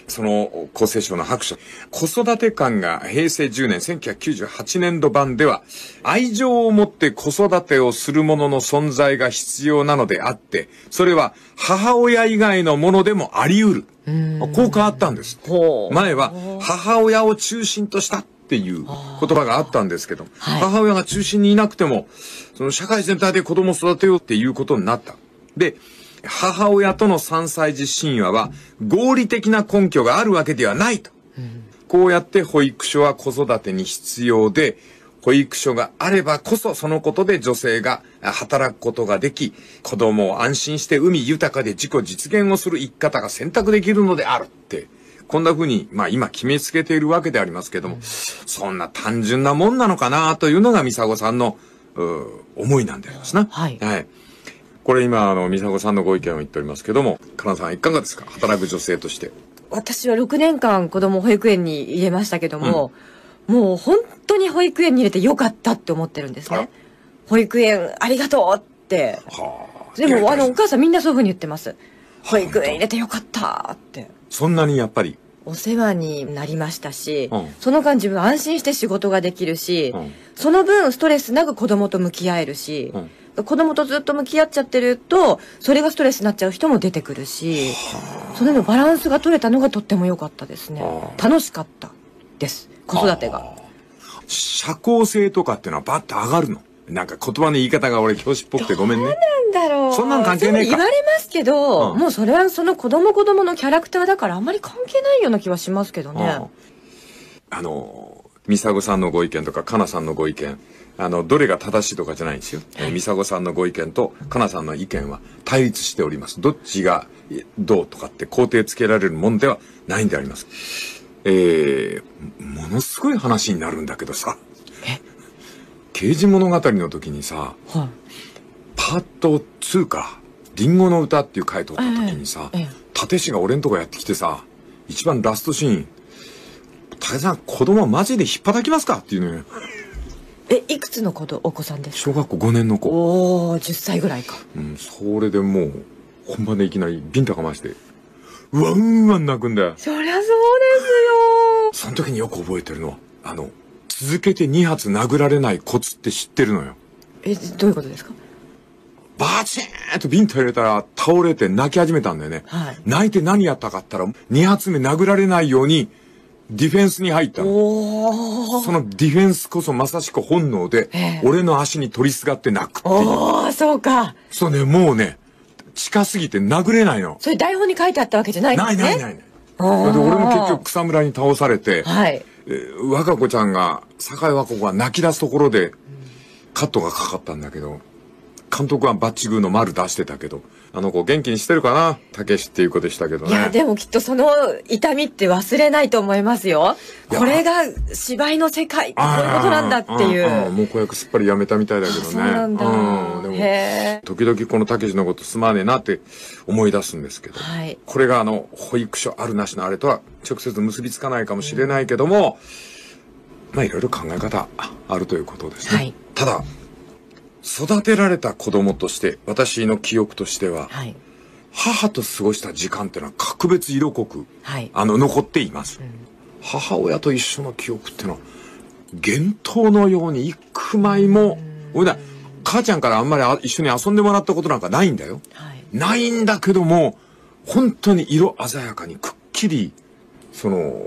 その、厚生省の白書。子育て官が平成10年1998年度版では、愛情を持って子育てをする者の存在が必要なのであって、それは母親以外のものでもあり得る。うこう変わったんです。前は、母親を中心としたっていう言葉があったんですけど、はい、母親が中心にいなくても、その社会全体で子供を育てようっていうことになった。で、母親との3歳児神話は合理的な根拠があるわけではないと。こうやって保育所は子育てに必要で、保育所があればこそそのことで女性が働くことができ、子供を安心して海豊かで自己実現をする生き方が選択できるのであるってこんな風に、まあ今決めつけているわけでありますけども、うん、そんな単純なもんなのかなというのがミサゴさんの、思いなんでありますな。はい。はい。これ今、あの、ミサゴさんのご意見を言っておりますけども、か奈さんいかがですか働く女性として。私は6年間子供保育園に入れましたけども、うん、もう本当に保育園に入れてよかったって思ってるんですね。保育園ありがとうって。はあ、でも、あの、お母さんみんなそういうふうに言ってます。保育園入れてよかったって。そんなにやっぱりお世話になりましたし、うん、その間自分安心して仕事ができるし、うん、その分ストレスなく子供と向き合えるし、うん、子供とずっと向き合っちゃってると、それがストレスになっちゃう人も出てくるし、それのバランスが取れたのがとっても良かったですね。楽しかったです。子育てが。社交性とかっていうのはバッと上がるのなんか言葉の言い方が俺教師っぽくてごめんね。なんだろう。そんなん関係ねえ言われますけど、うん、もうそれはその子供子供のキャラクターだからあんまり関係ないような気はしますけどね。あの、ミサゴさんのご意見とか、かなさんのご意見、あの、どれが正しいとかじゃないんですよ。ミサゴさんのご意見と、かなさんの意見は対立しております。どっちがどうとかって肯定つけられるもんではないんであります。えー、ものすごい話になるんだけどさ。刑事物語の時にさ、はい、パート2か、リンゴの歌っていう回取った時にさ、立石が俺んとこやってきてさ、一番ラストシーン、武さん、子供マジで引ったきますかっていうのよ。え、いくつの子とお子さんです小学校5年の子。おお10歳ぐらいか。うん、それでもう、本番でいきなりビンタかまして、うわうんわ泣くんだよ。そりゃそうですよ。その時によく覚えてるのは、あの、続けて2発殴られないコツって知ってるのよ。え、どういうことですかバチーンとビンと入れたら倒れて泣き始めたんだよね。はい、泣いて何やったかったら、2発目殴られないように、ディフェンスに入ったの。そのディフェンスこそまさしく本能で、俺の足に取りすがって泣くっていう。おそうか。そうね、もうね、近すぎて殴れないの。それ台本に書いてあったわけじゃないんですね。ないないないない。で、俺も結局草むらに倒されて、はい。和歌子ちゃんが、酒井和子が泣き出すところで、カットがかかったんだけど、監督はバッチグーの丸出してたけど、あの子元気にしてるかなたけしっていう子でしたけどね。いや、でもきっとその痛みって忘れないと思いますよ。これが芝居の世界、こういうことなんだっていう。もう子役すっぱりやめたみたいだけどね。そうなんだ。うん、でも、時々このたけしのことすまねえなって思い出すんですけど、はい、これがあの、保育所あるなしのあれとは直接結びつかないかもしれないけども、うん、まあいろいろ考え方あるということですね。はい、ただ、育てられた子供として、私の記憶としては、はい、母と過ごした時間っていうのは格別色濃く、はい、あの、残っています、うん、母親と一緒の記憶っていうのは、幻冬のように幾枚も、うん、母ちゃんからあんまり一緒に遊んでもらったことなんかないんだよ。はい、ないんだけども、本当に色鮮やかにくっきり、その、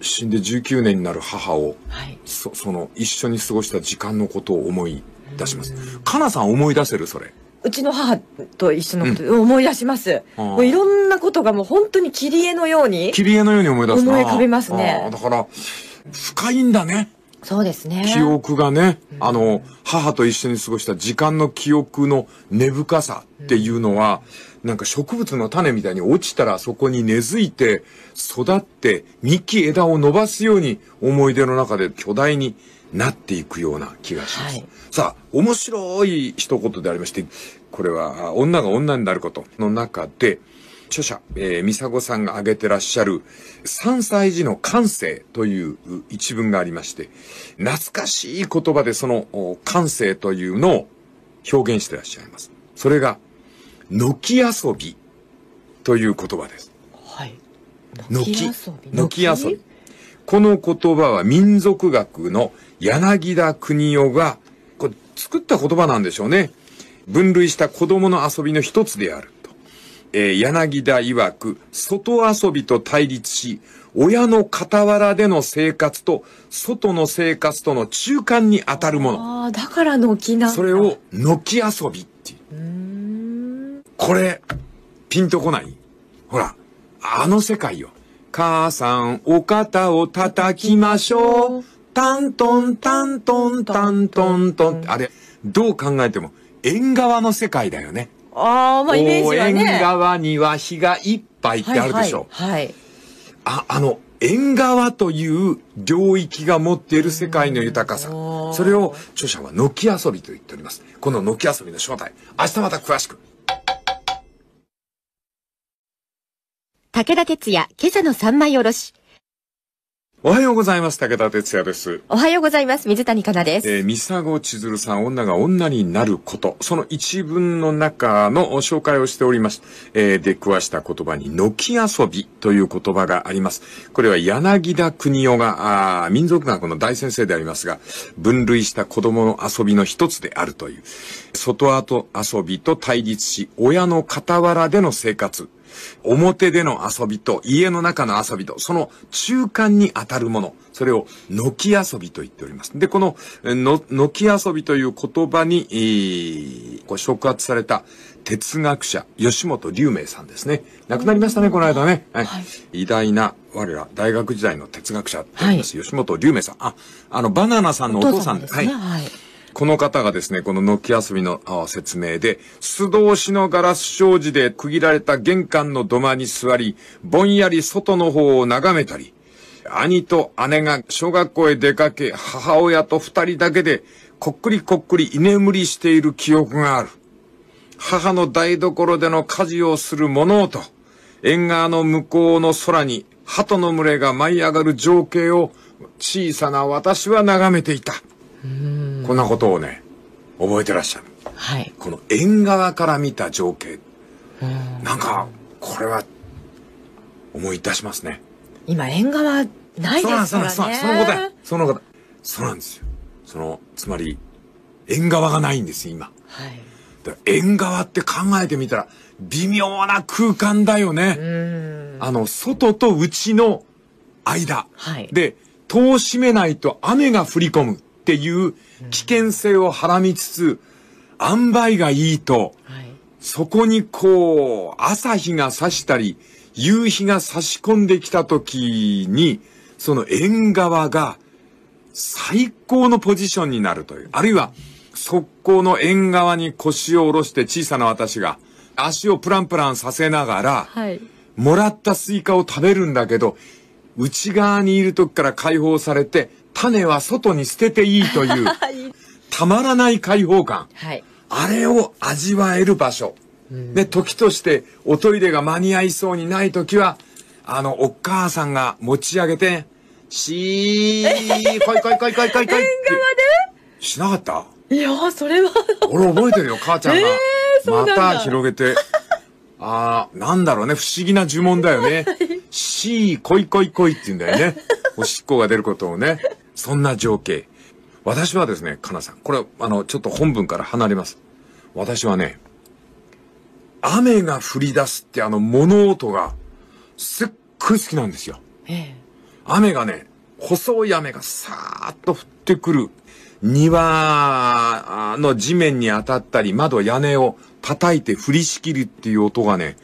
死んで19年になる母を、はい、そその一緒に過ごした時間のことを思い出します。かなさん思い出せるそれ。うちの母と一緒のこと、う思い出します。もういろんなことがもう本当に切り絵のように。切り絵のように思い出す思い浮かびますね。だから、深いんだね。そうですね。記憶がね、うん、あの、母と一緒に過ごした時間の記憶の根深さっていうのは、うん、なんか植物の種みたいに落ちたらそこに根付いて、育って、幹枝を伸ばすように思い出の中で巨大になっていくような気がします。はいさあ、面白い一言でありまして、これは、女が女になることの中で、著者、えー、ミ子さんが挙げてらっしゃる、3歳児の感性という一文がありまして、懐かしい言葉でその感性というのを表現してらっしゃいます。それが、軒遊びという言葉です。はい。軒遊び。軒遊び。この言葉は民族学の柳田国夫が作った言葉なんでしょうね。分類した子供の遊びの一つであると。えー、柳田曰く、外遊びと対立し、親の傍らでの生活と外の生活との中間に当たるもの。ああ、だから軒なそれを軒遊びっていう。うこれ、ピンとこないほら、あの世界よ。母さん、お肩を叩きましょう。タントンタントンタントントンあれ、どう考えても、縁側の世界だよね。ああ、まあイメージはね。縁側には日がいっぱいってあるでしょ。はい、はい、あ、あの、縁側という領域が持っている世界の豊かさ。それを著者は軒遊びと言っております。この軒遊びの正体、明日また詳しく。武田鉄矢、今朝の三枚おろし。おはようございます。武田哲也です。おはようございます。水谷香奈です。えー、三佐子千鶴さん、女が女になること。その一文の中の紹介をしております。えー、出くわした言葉に、軒遊びという言葉があります。これは柳田国夫が、あ民族学の大先生でありますが、分類した子供の遊びの一つであるという。外跡遊びと対立し、親の傍らでの生活表での遊びと家の中の遊びと、その中間に当たるもの、それを軒遊びと言っております。で、この、の、軒遊びという言葉に、えー、こう触発された哲学者、吉本龍明さんですね。亡くなりましたね、この間ね。はい。偉大な、我ら大学時代の哲学者って言います、はい、吉本龍明さん。あ、あの、バナナさんのお父さんです。ね。はい、はいこの方がですね、この軒遊びの説明で、素通しのガラス障子で区切られた玄関の土間に座り、ぼんやり外の方を眺めたり、兄と姉が小学校へ出かけ、母親と二人だけで、こっくりこっくり居眠りしている記憶がある。母の台所での家事をする物音、縁側の向こうの空に鳩の群れが舞い上がる情景を小さな私は眺めていた。こんなことをね、覚えてらっしゃる。はい。この縁側から見た情景。んなんか、これは、思い出しますね。今、縁側、ないですからね。そうなんです、そのことや。そのことそうなんですよ。その、つまり、縁側がないんです、今。はい。縁側って考えてみたら、微妙な空間だよね。あの、外と内の間。はい。で、戸を閉めないと雨が降り込む。っていう危険性をはらみつつ、塩梅がいいと、そこにこう、朝日が差したり、夕日が差し込んできた時に、その縁側が最高のポジションになるという。あるいは、側溝の縁側に腰を下ろして小さな私が、足をプランプランさせながら、もらったスイカを食べるんだけど、内側にいる時から解放されて、種は外に捨てていいという、たまらない開放感。はい、あれを味わえる場所。で、時としておトイレが間に合いそうにない時は、あの、お母さんが持ち上げて、しー、こいこいこいこいこいこい。縁側でしなかったいやそれは。俺覚えてるよ、母ちゃんが。えまた広げて。ああ、なんだろうね、不思議な呪文だよね。しー、こいこいこいって言うんだよね。おしっこが出ることをね。そんな情景。私はですね、かなさん。これ、あの、ちょっと本文から離れます。私はね、雨が降り出すってあの物音がすっごい好きなんですよ。ええ、雨がね、細い雨がさーっと降ってくる。庭の地面に当たったり、窓、屋根を叩いて降りしきるっていう音がね、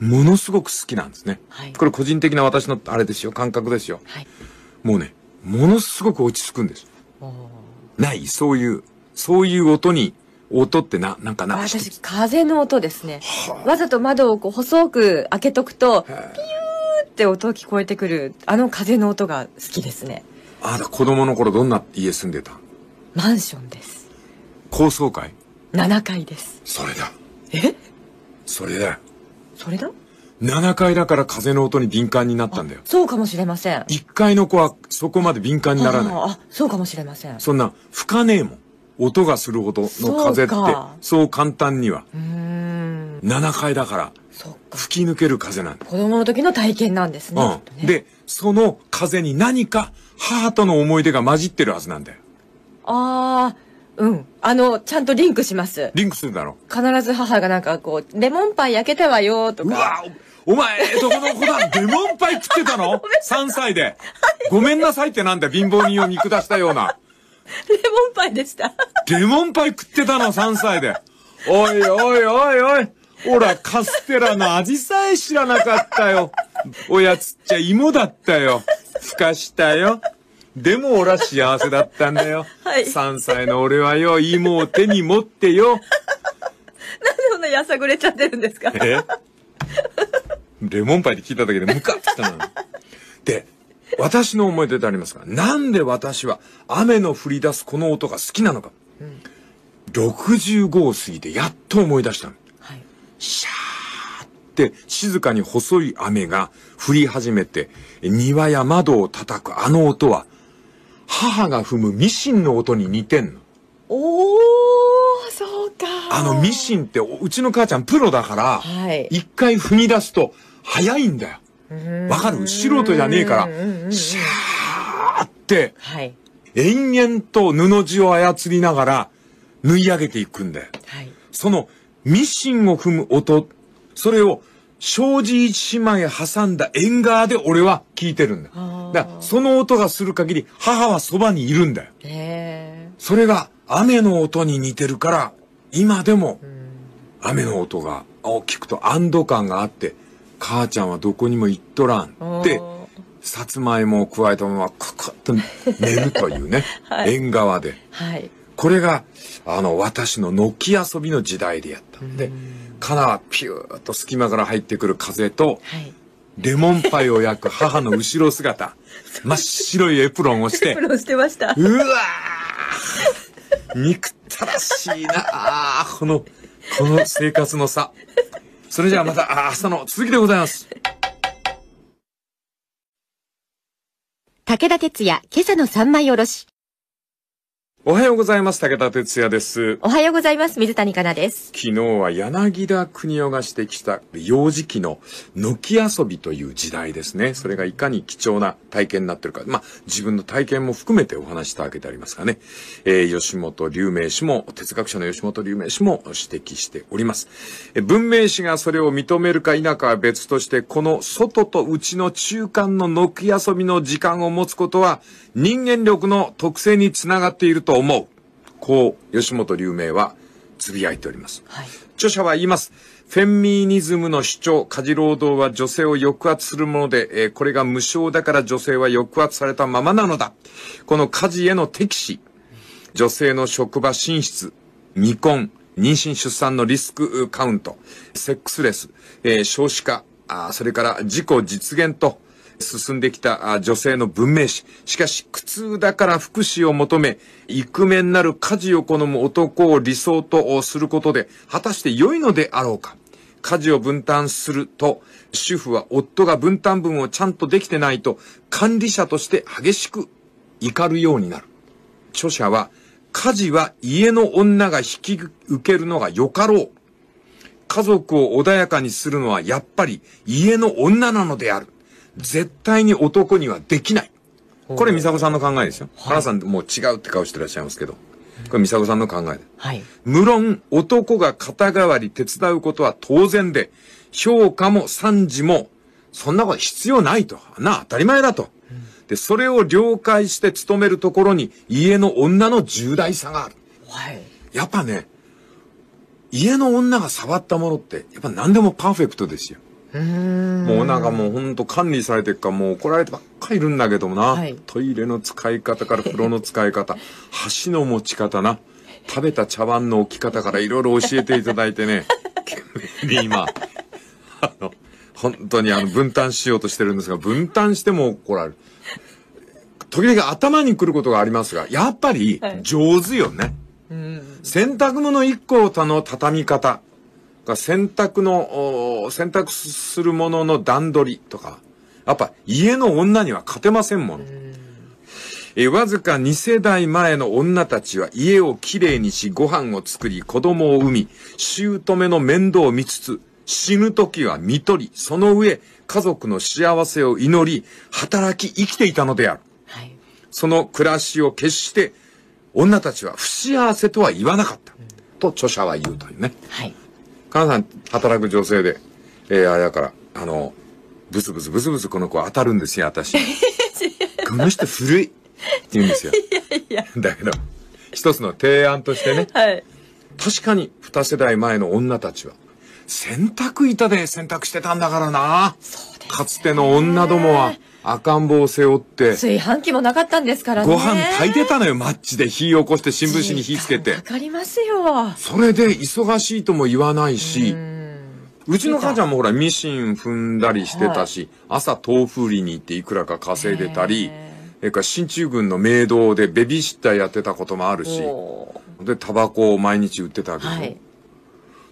ものすごく好きなんですね。はい、これ個人的な私のあれですよ、感覚ですよ。はい、もうね、ものすごく落ち着くんです。ない、そういう、そういう音に、音ってな、なんかな。私、風の音ですね。わざと窓をこう細く開けとくと、ピューって音聞こえてくる、あの風の音が好きですね。あら、子供の頃どんな家住んでたマンションです。高層階 ?7 階です。それだ。えそれだ。それだ7階だから風の音に敏感になったんだよ。そうかもしれません。1階の子はそこまで敏感にならない。ああ、そうかもしれません。そんな、吹かねえもん。音がするほどの風って、そう簡単には。うん。7階だから、吹き抜ける風なんだ。子供の時の体験なんですね。うん。ね、で、その風に何か母との思い出が混じってるはずなんだよ。ああ、うん。あの、ちゃんとリンクします。リンクするだろ。必ず母がなんかこう、レモンパン焼けたわよとか。うわお前、どこの子だレモンパイ食ってたの ?3 歳で。ごめんなさいってなんだ貧乏人を見下したような。レモンパイでした。レモンパイ食ってたの ?3 歳で。おいおいおいおい。ほら、カステラの味さえ知らなかったよ。おやつっちゃ芋だったよ。ふかしたよ。でも俺は幸せだったんだよ。はい、3歳の俺はよ、芋を手に持ってよ。なんでそんなやさぐれちゃってるんですかえレモンパイで聞いただけでムカッてきたの。で、私の思い出でありますが、なんで私は雨の降り出すこの音が好きなのか。うん、65を過ぎてやっと思い出したの。はい、シャーって静かに細い雨が降り始めて、庭や窓を叩くあの音は、母が踏むミシンの音に似てんの。おー、そうか。あのミシンって、うちの母ちゃんプロだから、一、はい、回踏み出すと、早いんだよ。わかる素人じゃねえから、シャーって、はい、延々と布地を操りながら縫い上げていくんだよ。はい、そのミシンを踏む音、それを障子一枚挟んだ縁側で俺は聞いてるんだ。だその音がする限り母はそばにいるんだよ。それが雨の音に似てるから、今でも雨の音が、大聞くと安堵感があって、母ちゃんはどこにも行っとらんって、さつまいもを加えたまま、ククッと寝るというね、はい、縁側で。はい。これが、あの、私の軒遊びの時代でやったんで、カナはピューッと隙間から入ってくる風と、はい、レモンパイを焼く母の後ろ姿、真っ白いエプロンをして、エプロンしてました。うわー憎たらしいなあこの、この生活の差。それじゃあまた明日の続きでございます。武田鉄矢、今朝の三枚おろし。おはようございます。武田哲也です。おはようございます。水谷香奈です。昨日は柳田国夫が指摘した幼児期の軒遊びという時代ですね。それがいかに貴重な体験になってるか。まあ、自分の体験も含めてお話したわけでありますがね。えー、吉本龍明氏も、哲学者の吉本龍明氏も指摘しております。え文明氏がそれを認めるか否かは別として、この外と内の中間の軒遊びの時間を持つことは、人間力の特性につながっているとと思う。こう、吉本龍明はやいております。はい、著者は言います。フェミニズムの主張、家事労働は女性を抑圧するもので、えー、これが無償だから女性は抑圧されたままなのだ。この家事への敵視、女性の職場進出、未婚、妊娠出産のリスクカウント、セックスレス、えー、少子化、あそれから自己実現と、進んできた女性の文明史。しかし、苦痛だから福祉を求め、イクメンなる家事を好む男を理想とすることで、果たして良いのであろうか。家事を分担すると、主婦は夫が分担分をちゃんとできてないと、管理者として激しく怒るようになる。著者は、家事は家の女が引き受けるのがよかろう。家族を穏やかにするのはやっぱり家の女なのである。絶対に男にはできない。これ、美佐子さんの考えですよ。はい、原さん、もう違うって顔してらっしゃいますけど。これ、美佐子さんの考えで。はい。無論、男が肩代わり手伝うことは当然で、評価も賛辞も、そんなこと必要ないと。な、当たり前だと。うん、で、それを了解して勤めるところに、家の女の重大さがある。はい。やっぱね、家の女が触ったものって、やっぱ何でもパーフェクトですよ。もうなんかもうほんと管理されてるかもう怒られてばっかいるんだけどもな、はい、トイレの使い方から 風呂の使い方箸の持ち方な食べた茶碗の置き方からいろいろ教えていただいてね に今あの本当にあの分担しようとしてるんですが分担しても怒られる時々頭にくることがありますがやっぱり上手よね、はい、洗濯物1個の畳み方が洗濯の、洗濯するものの段取りとか、やっぱ家の女には勝てませんもの。えわずか2世代前の女たちは家をきれいにしご飯を作り子供を産み、姑の面倒を見つつ、死ぬ時は見取り、その上家族の幸せを祈り、働き生きていたのである。はい、その暮らしを決して女たちは不幸せとは言わなかった。と著者は言うというね。はい母さん働く女性で、えー、あれやから、あの、ブツブツブツブツこの子当たるんですよ、私。この人古いって言うんですよ。いやいや。だけど、一つの提案としてね。はい。確かに、二世代前の女たちは、洗濯板で洗濯してたんだからな。そうです、ね、かつての女どもは。赤ん坊を背負って。炊飯器もなかったんですからね。ご飯炊いてたのよ、マッチで。火起こして新聞紙に火つけて。わかりますよ。それで忙しいとも言わないし。うちの母ちゃんもほら、ミシン踏んだりしてたし、朝豆腐売りに行っていくらか稼いでたり、えか、進駐軍の名堂でベビーシッターやってたこともあるし、で、タバコを毎日売ってたわけでしょ。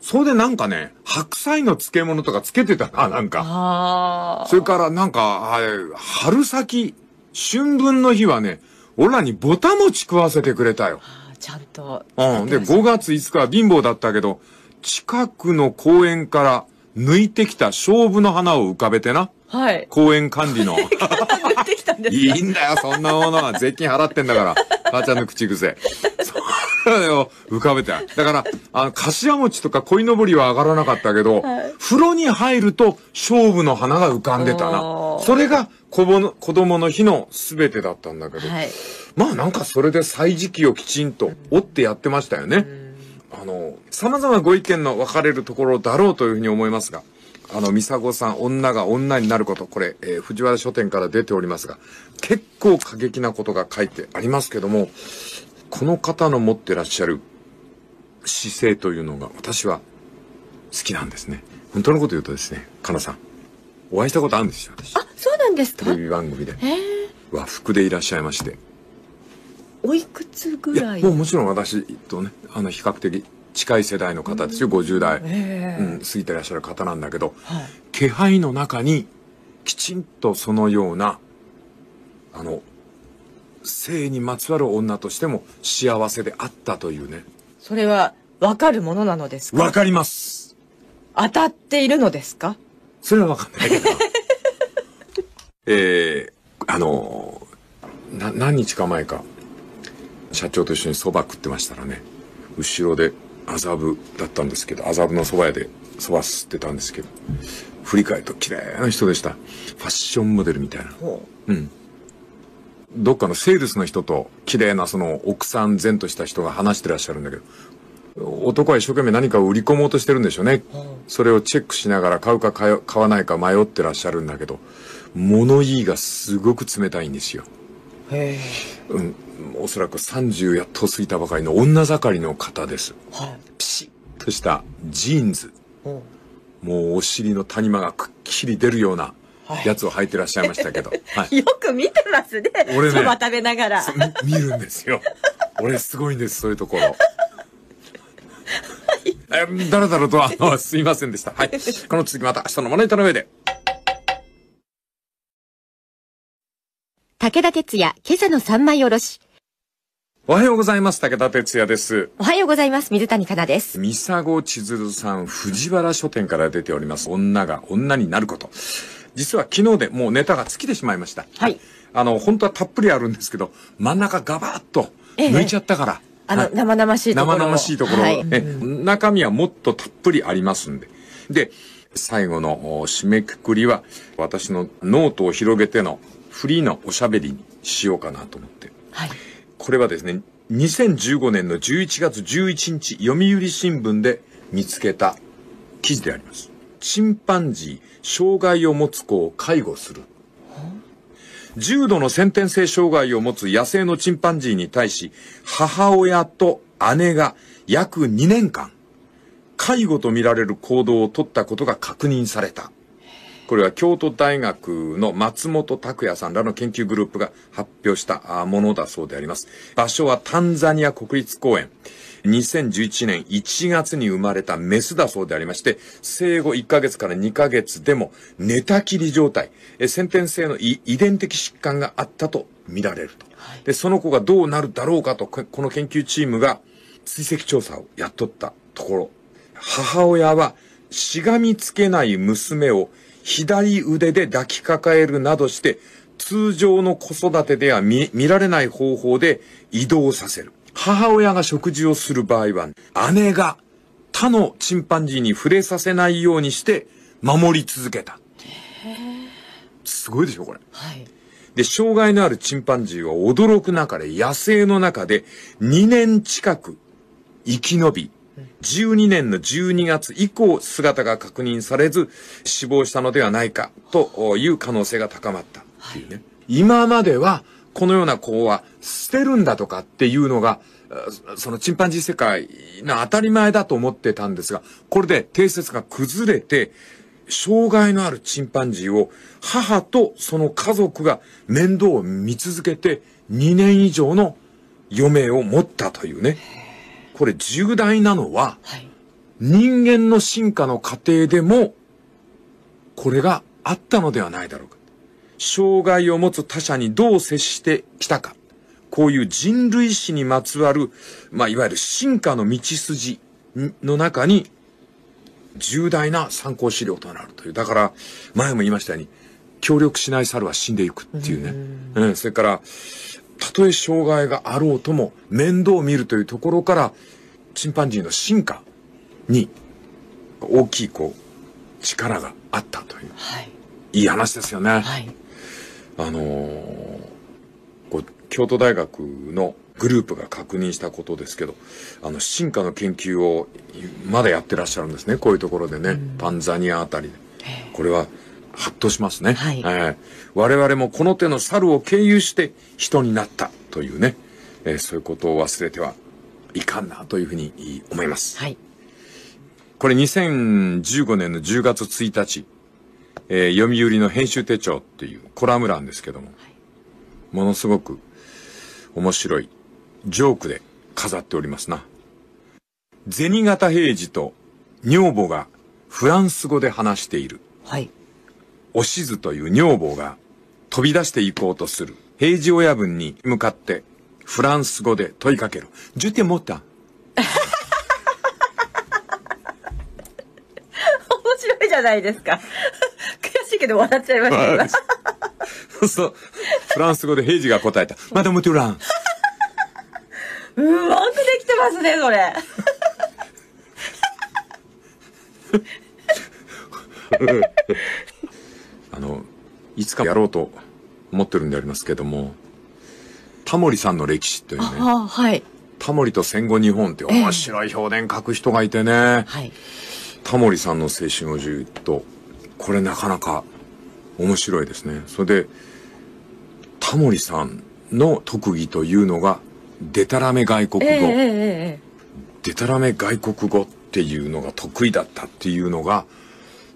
それでなんかね、白菜の漬物とかつけてたな、なんか。それからなんか、春先、春分の日はね、俺らにぼた餅食わせてくれたよ。ちゃんと。うん。で、5月5日は貧乏だったけど、近くの公園から抜いてきた勝負の花を浮かべてな。はい。公園管理の。いいんだよ、そんなものは。税金払ってんだから。母ちゃんの口癖。浮かべて。だから、あの、柏餅とか鯉のぼりは上がらなかったけど、はい、風呂に入ると勝負の花が浮かんでたな。それが子供の日の全てだったんだけど、はい、まあなんかそれで歳時期をきちんと折ってやってましたよね。あの、様々ご意見の分かれるところだろうというふうに思いますが、あの、ミサゴさん、女が女になること、これ、えー、藤原書店から出ておりますが、結構過激なことが書いてありますけども、この方の持ってらっしゃる姿勢というのが私は好きなんですね。本当のこと言うとですね、かなさん、お会いしたことあるんですよ、私。あ、そうなんですかテレビ番組で。和服でいらっしゃいまして。おいくつぐらいいもうもちろん私とね、あの、比較的近い世代の方ですよ、うん、50代、うん、過ぎてらっしゃる方なんだけど、はい、気配の中に、きちんとそのような、あの、性にまつわる女としても幸せであったというねそれはわかるものなのですかわかります当たっているのですかそれはわかんないけど えー、あのな何日か前か社長と一緒にそば食ってましたらね後ろで麻布だったんですけど麻布のそば屋でそば吸ってたんですけど振り返ると綺麗な人でしたファッションモデルみたいなうんどっかのセールスの人と、綺麗なその奥さん前とした人が話してらっしゃるんだけど、男は一生懸命何かを売り込もうとしてるんでしょうね。それをチェックしながら買うか買わないか迷ってらっしゃるんだけど、物言いがすごく冷たいんですよ。へうん、おそらく30やっと過ぎたばかりの女盛りの方です。はピシッとしたジーンズ。もうお尻の谷間がくっきり出るようなやつを履いてらっしゃいましたけど。はい、よく見てますね。俺ね。そば食べながら。見るんですよ。俺すごいんです、そういうところ。え、だらだらと、あの、すいませんでした。はい。この続きまた明日のまなタの上で。武田哲也、今朝の三枚おろし。おはようございます。武田哲也です。おはようございます。水谷香奈です。三佐子千鶴さん、藤原書店から出ております。女が女になること。実は昨日でもうネタが尽きてしまいました。はい。あの、本当はたっぷりあるんですけど、真ん中ガバッと抜いちゃったから。あの、生々しいところ。生々しいところ、はい、中身はもっとたっぷりありますんで。で、最後の締めくくりは、私のノートを広げてのフリーなおしゃべりにしようかなと思って。はい。これはですね、2015年の11月11日、読売新聞で見つけた記事であります。チンパンジー、障害を持つ子を介護する。重度の先天性障害を持つ野生のチンパンジーに対し、母親と姉が約2年間、介護とみられる行動をとったことが確認された。これは京都大学の松本拓也さんらの研究グループが発表したものだそうであります。場所はタンザニア国立公園。2011年1月に生まれたメスだそうでありまして、生後1ヶ月から2ヶ月でも寝たきり状態、先天性の遺伝的疾患があったと見られると。はい、で、その子がどうなるだろうかと、この研究チームが追跡調査をやっとったところ、母親はしがみつけない娘を左腕で抱きかかえるなどして、通常の子育てでは見られない方法で移動させる。母親が食事をする場合は、姉が他のチンパンジーに触れさせないようにして守り続けた。すごいでしょ、これ。はい。で、障害のあるチンパンジーは驚く中で野生の中で2年近く生き延び、12年の12月以降姿が確認されず死亡したのではないかという可能性が高まったっていうね。はい、今まではこのような子は捨てるんだとかっていうのがそのチンパンジー世界の当たり前だと思ってたんですが、これで定説が崩れて、障害のあるチンパンジーを母とその家族が面倒を見続けて2年以上の余命を持ったというね。これ重大なのは、はい、人間の進化の過程でも、これがあったのではないだろうか。障害を持つ他者にどう接してきたか。こういう人類史にまつわる、まあ、いわゆる進化の道筋の中に、重大な参考資料となるという。だから、前も言いましたように、協力しない猿は死んでいくっていうね。うん、うん、それから、たとえ障害があろうとも面倒を見るというところからチンパンジーの進化に大きいこう力があったという、はい、いい話ですよね。はい、あのー、こう京都大学のグループが確認したことですけど、あの、進化の研究をまだやってらっしゃるんですね、こういうところでね、うん、ンザニアあたりで。これは、はっとしますね。はい、えー、我々もこの手の猿を経由して人になったというね、えー、そういうことを忘れてはいかんなというふうに思います。はい。これ2015年の10月1日、えー、読売の編集手帳っていうコラム欄ですけども、はい、ものすごく面白いジョークで飾っておりますな。銭形平次と女房がフランス語で話している。はい。おしずという女房が飛び出していこうとする平次親分に向かってフランス語で問いかける。ジュテモタ。面白いじゃないですか。悔しいけど笑っちゃいました。そう。そう。フランス語で平次が答えた。まムトゥラン。うまくできてますね、それ。あの、いつかやろうと思ってるんでありますけども、タモリさんの歴史というね。はい。タモリと戦後日本って面白い表現書く人がいてね。えー、はい。タモリさんの青春をじっと、これなかなか面白いですね。それで、タモリさんの特技というのが、でたらめ外国語。でたらめ外国語っていうのが得意だったっていうのが、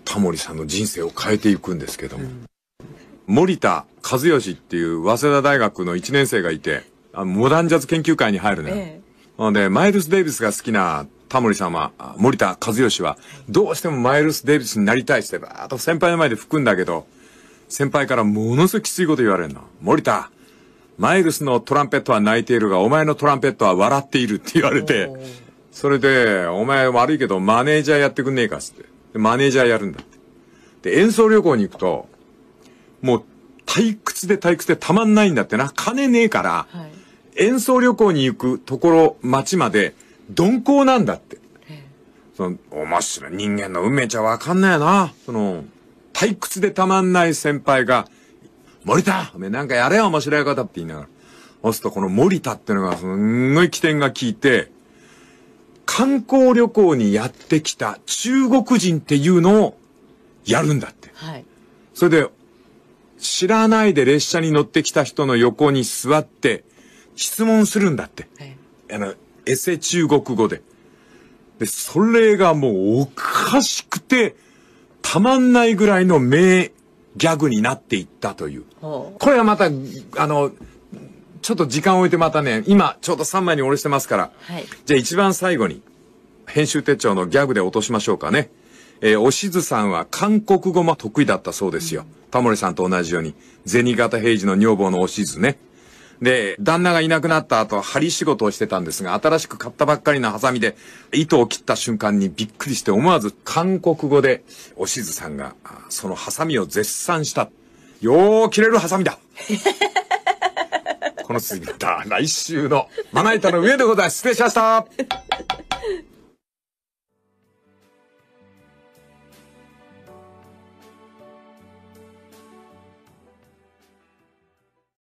タモリさんの人生を変えていくんですけども。うん森田和義っていう早稲田大学の1年生がいて、あモダンジャズ研究会に入るね。な、え、の、え、で、マイルス・デイビスが好きなタモリ様、森田和義は、どうしてもマイルス・デイビスになりたいって、ばーっと先輩の前で吹くんだけど、先輩からものすごいきついこと言われるの。森田、マイルスのトランペットは泣いているが、お前のトランペットは笑っているって言われて、それで、お前悪いけどマネージャーやってくんねえかっつって。マネージャーやるんだって。で、演奏旅行に行くと、もう退屈で退屈でたまんないんだってな。金ねえから、はい、演奏旅行に行くところ、町まで、鈍行なんだって。その、面白い。人間の運命じゃわかんないな。その、退屈でたまんない先輩が、森田おめえなんかやれよ、面白い方って言いながら。押すとこの森田ってのが、すんごい起点が効いて、観光旅行にやってきた中国人っていうのをやるんだって。はい。それで、知らないで列車に乗ってきた人の横に座って、質問するんだって。あの、エセ中国語で。で、それがもうおかしくて、たまんないぐらいの名ギャグになっていったという。これはまた、あの、ちょっと時間を置いてまたね、今、ちょうど3枚におろしてますから。はい、じゃあ一番最後に、編集手帳のギャグで落としましょうかね。えー、おしずさんは韓国語も得意だったそうですよ。タモリさんと同じように、銭形平治の女房のおしずね。で、旦那がいなくなった後、針仕事をしてたんですが、新しく買ったばっかりのハサミで、糸を切った瞬間にびっくりして思わず韓国語で、おしずさんが、そのハサミを絶賛した。よう切れるハサミだ この続き来週のまな板の上でございます。失礼しました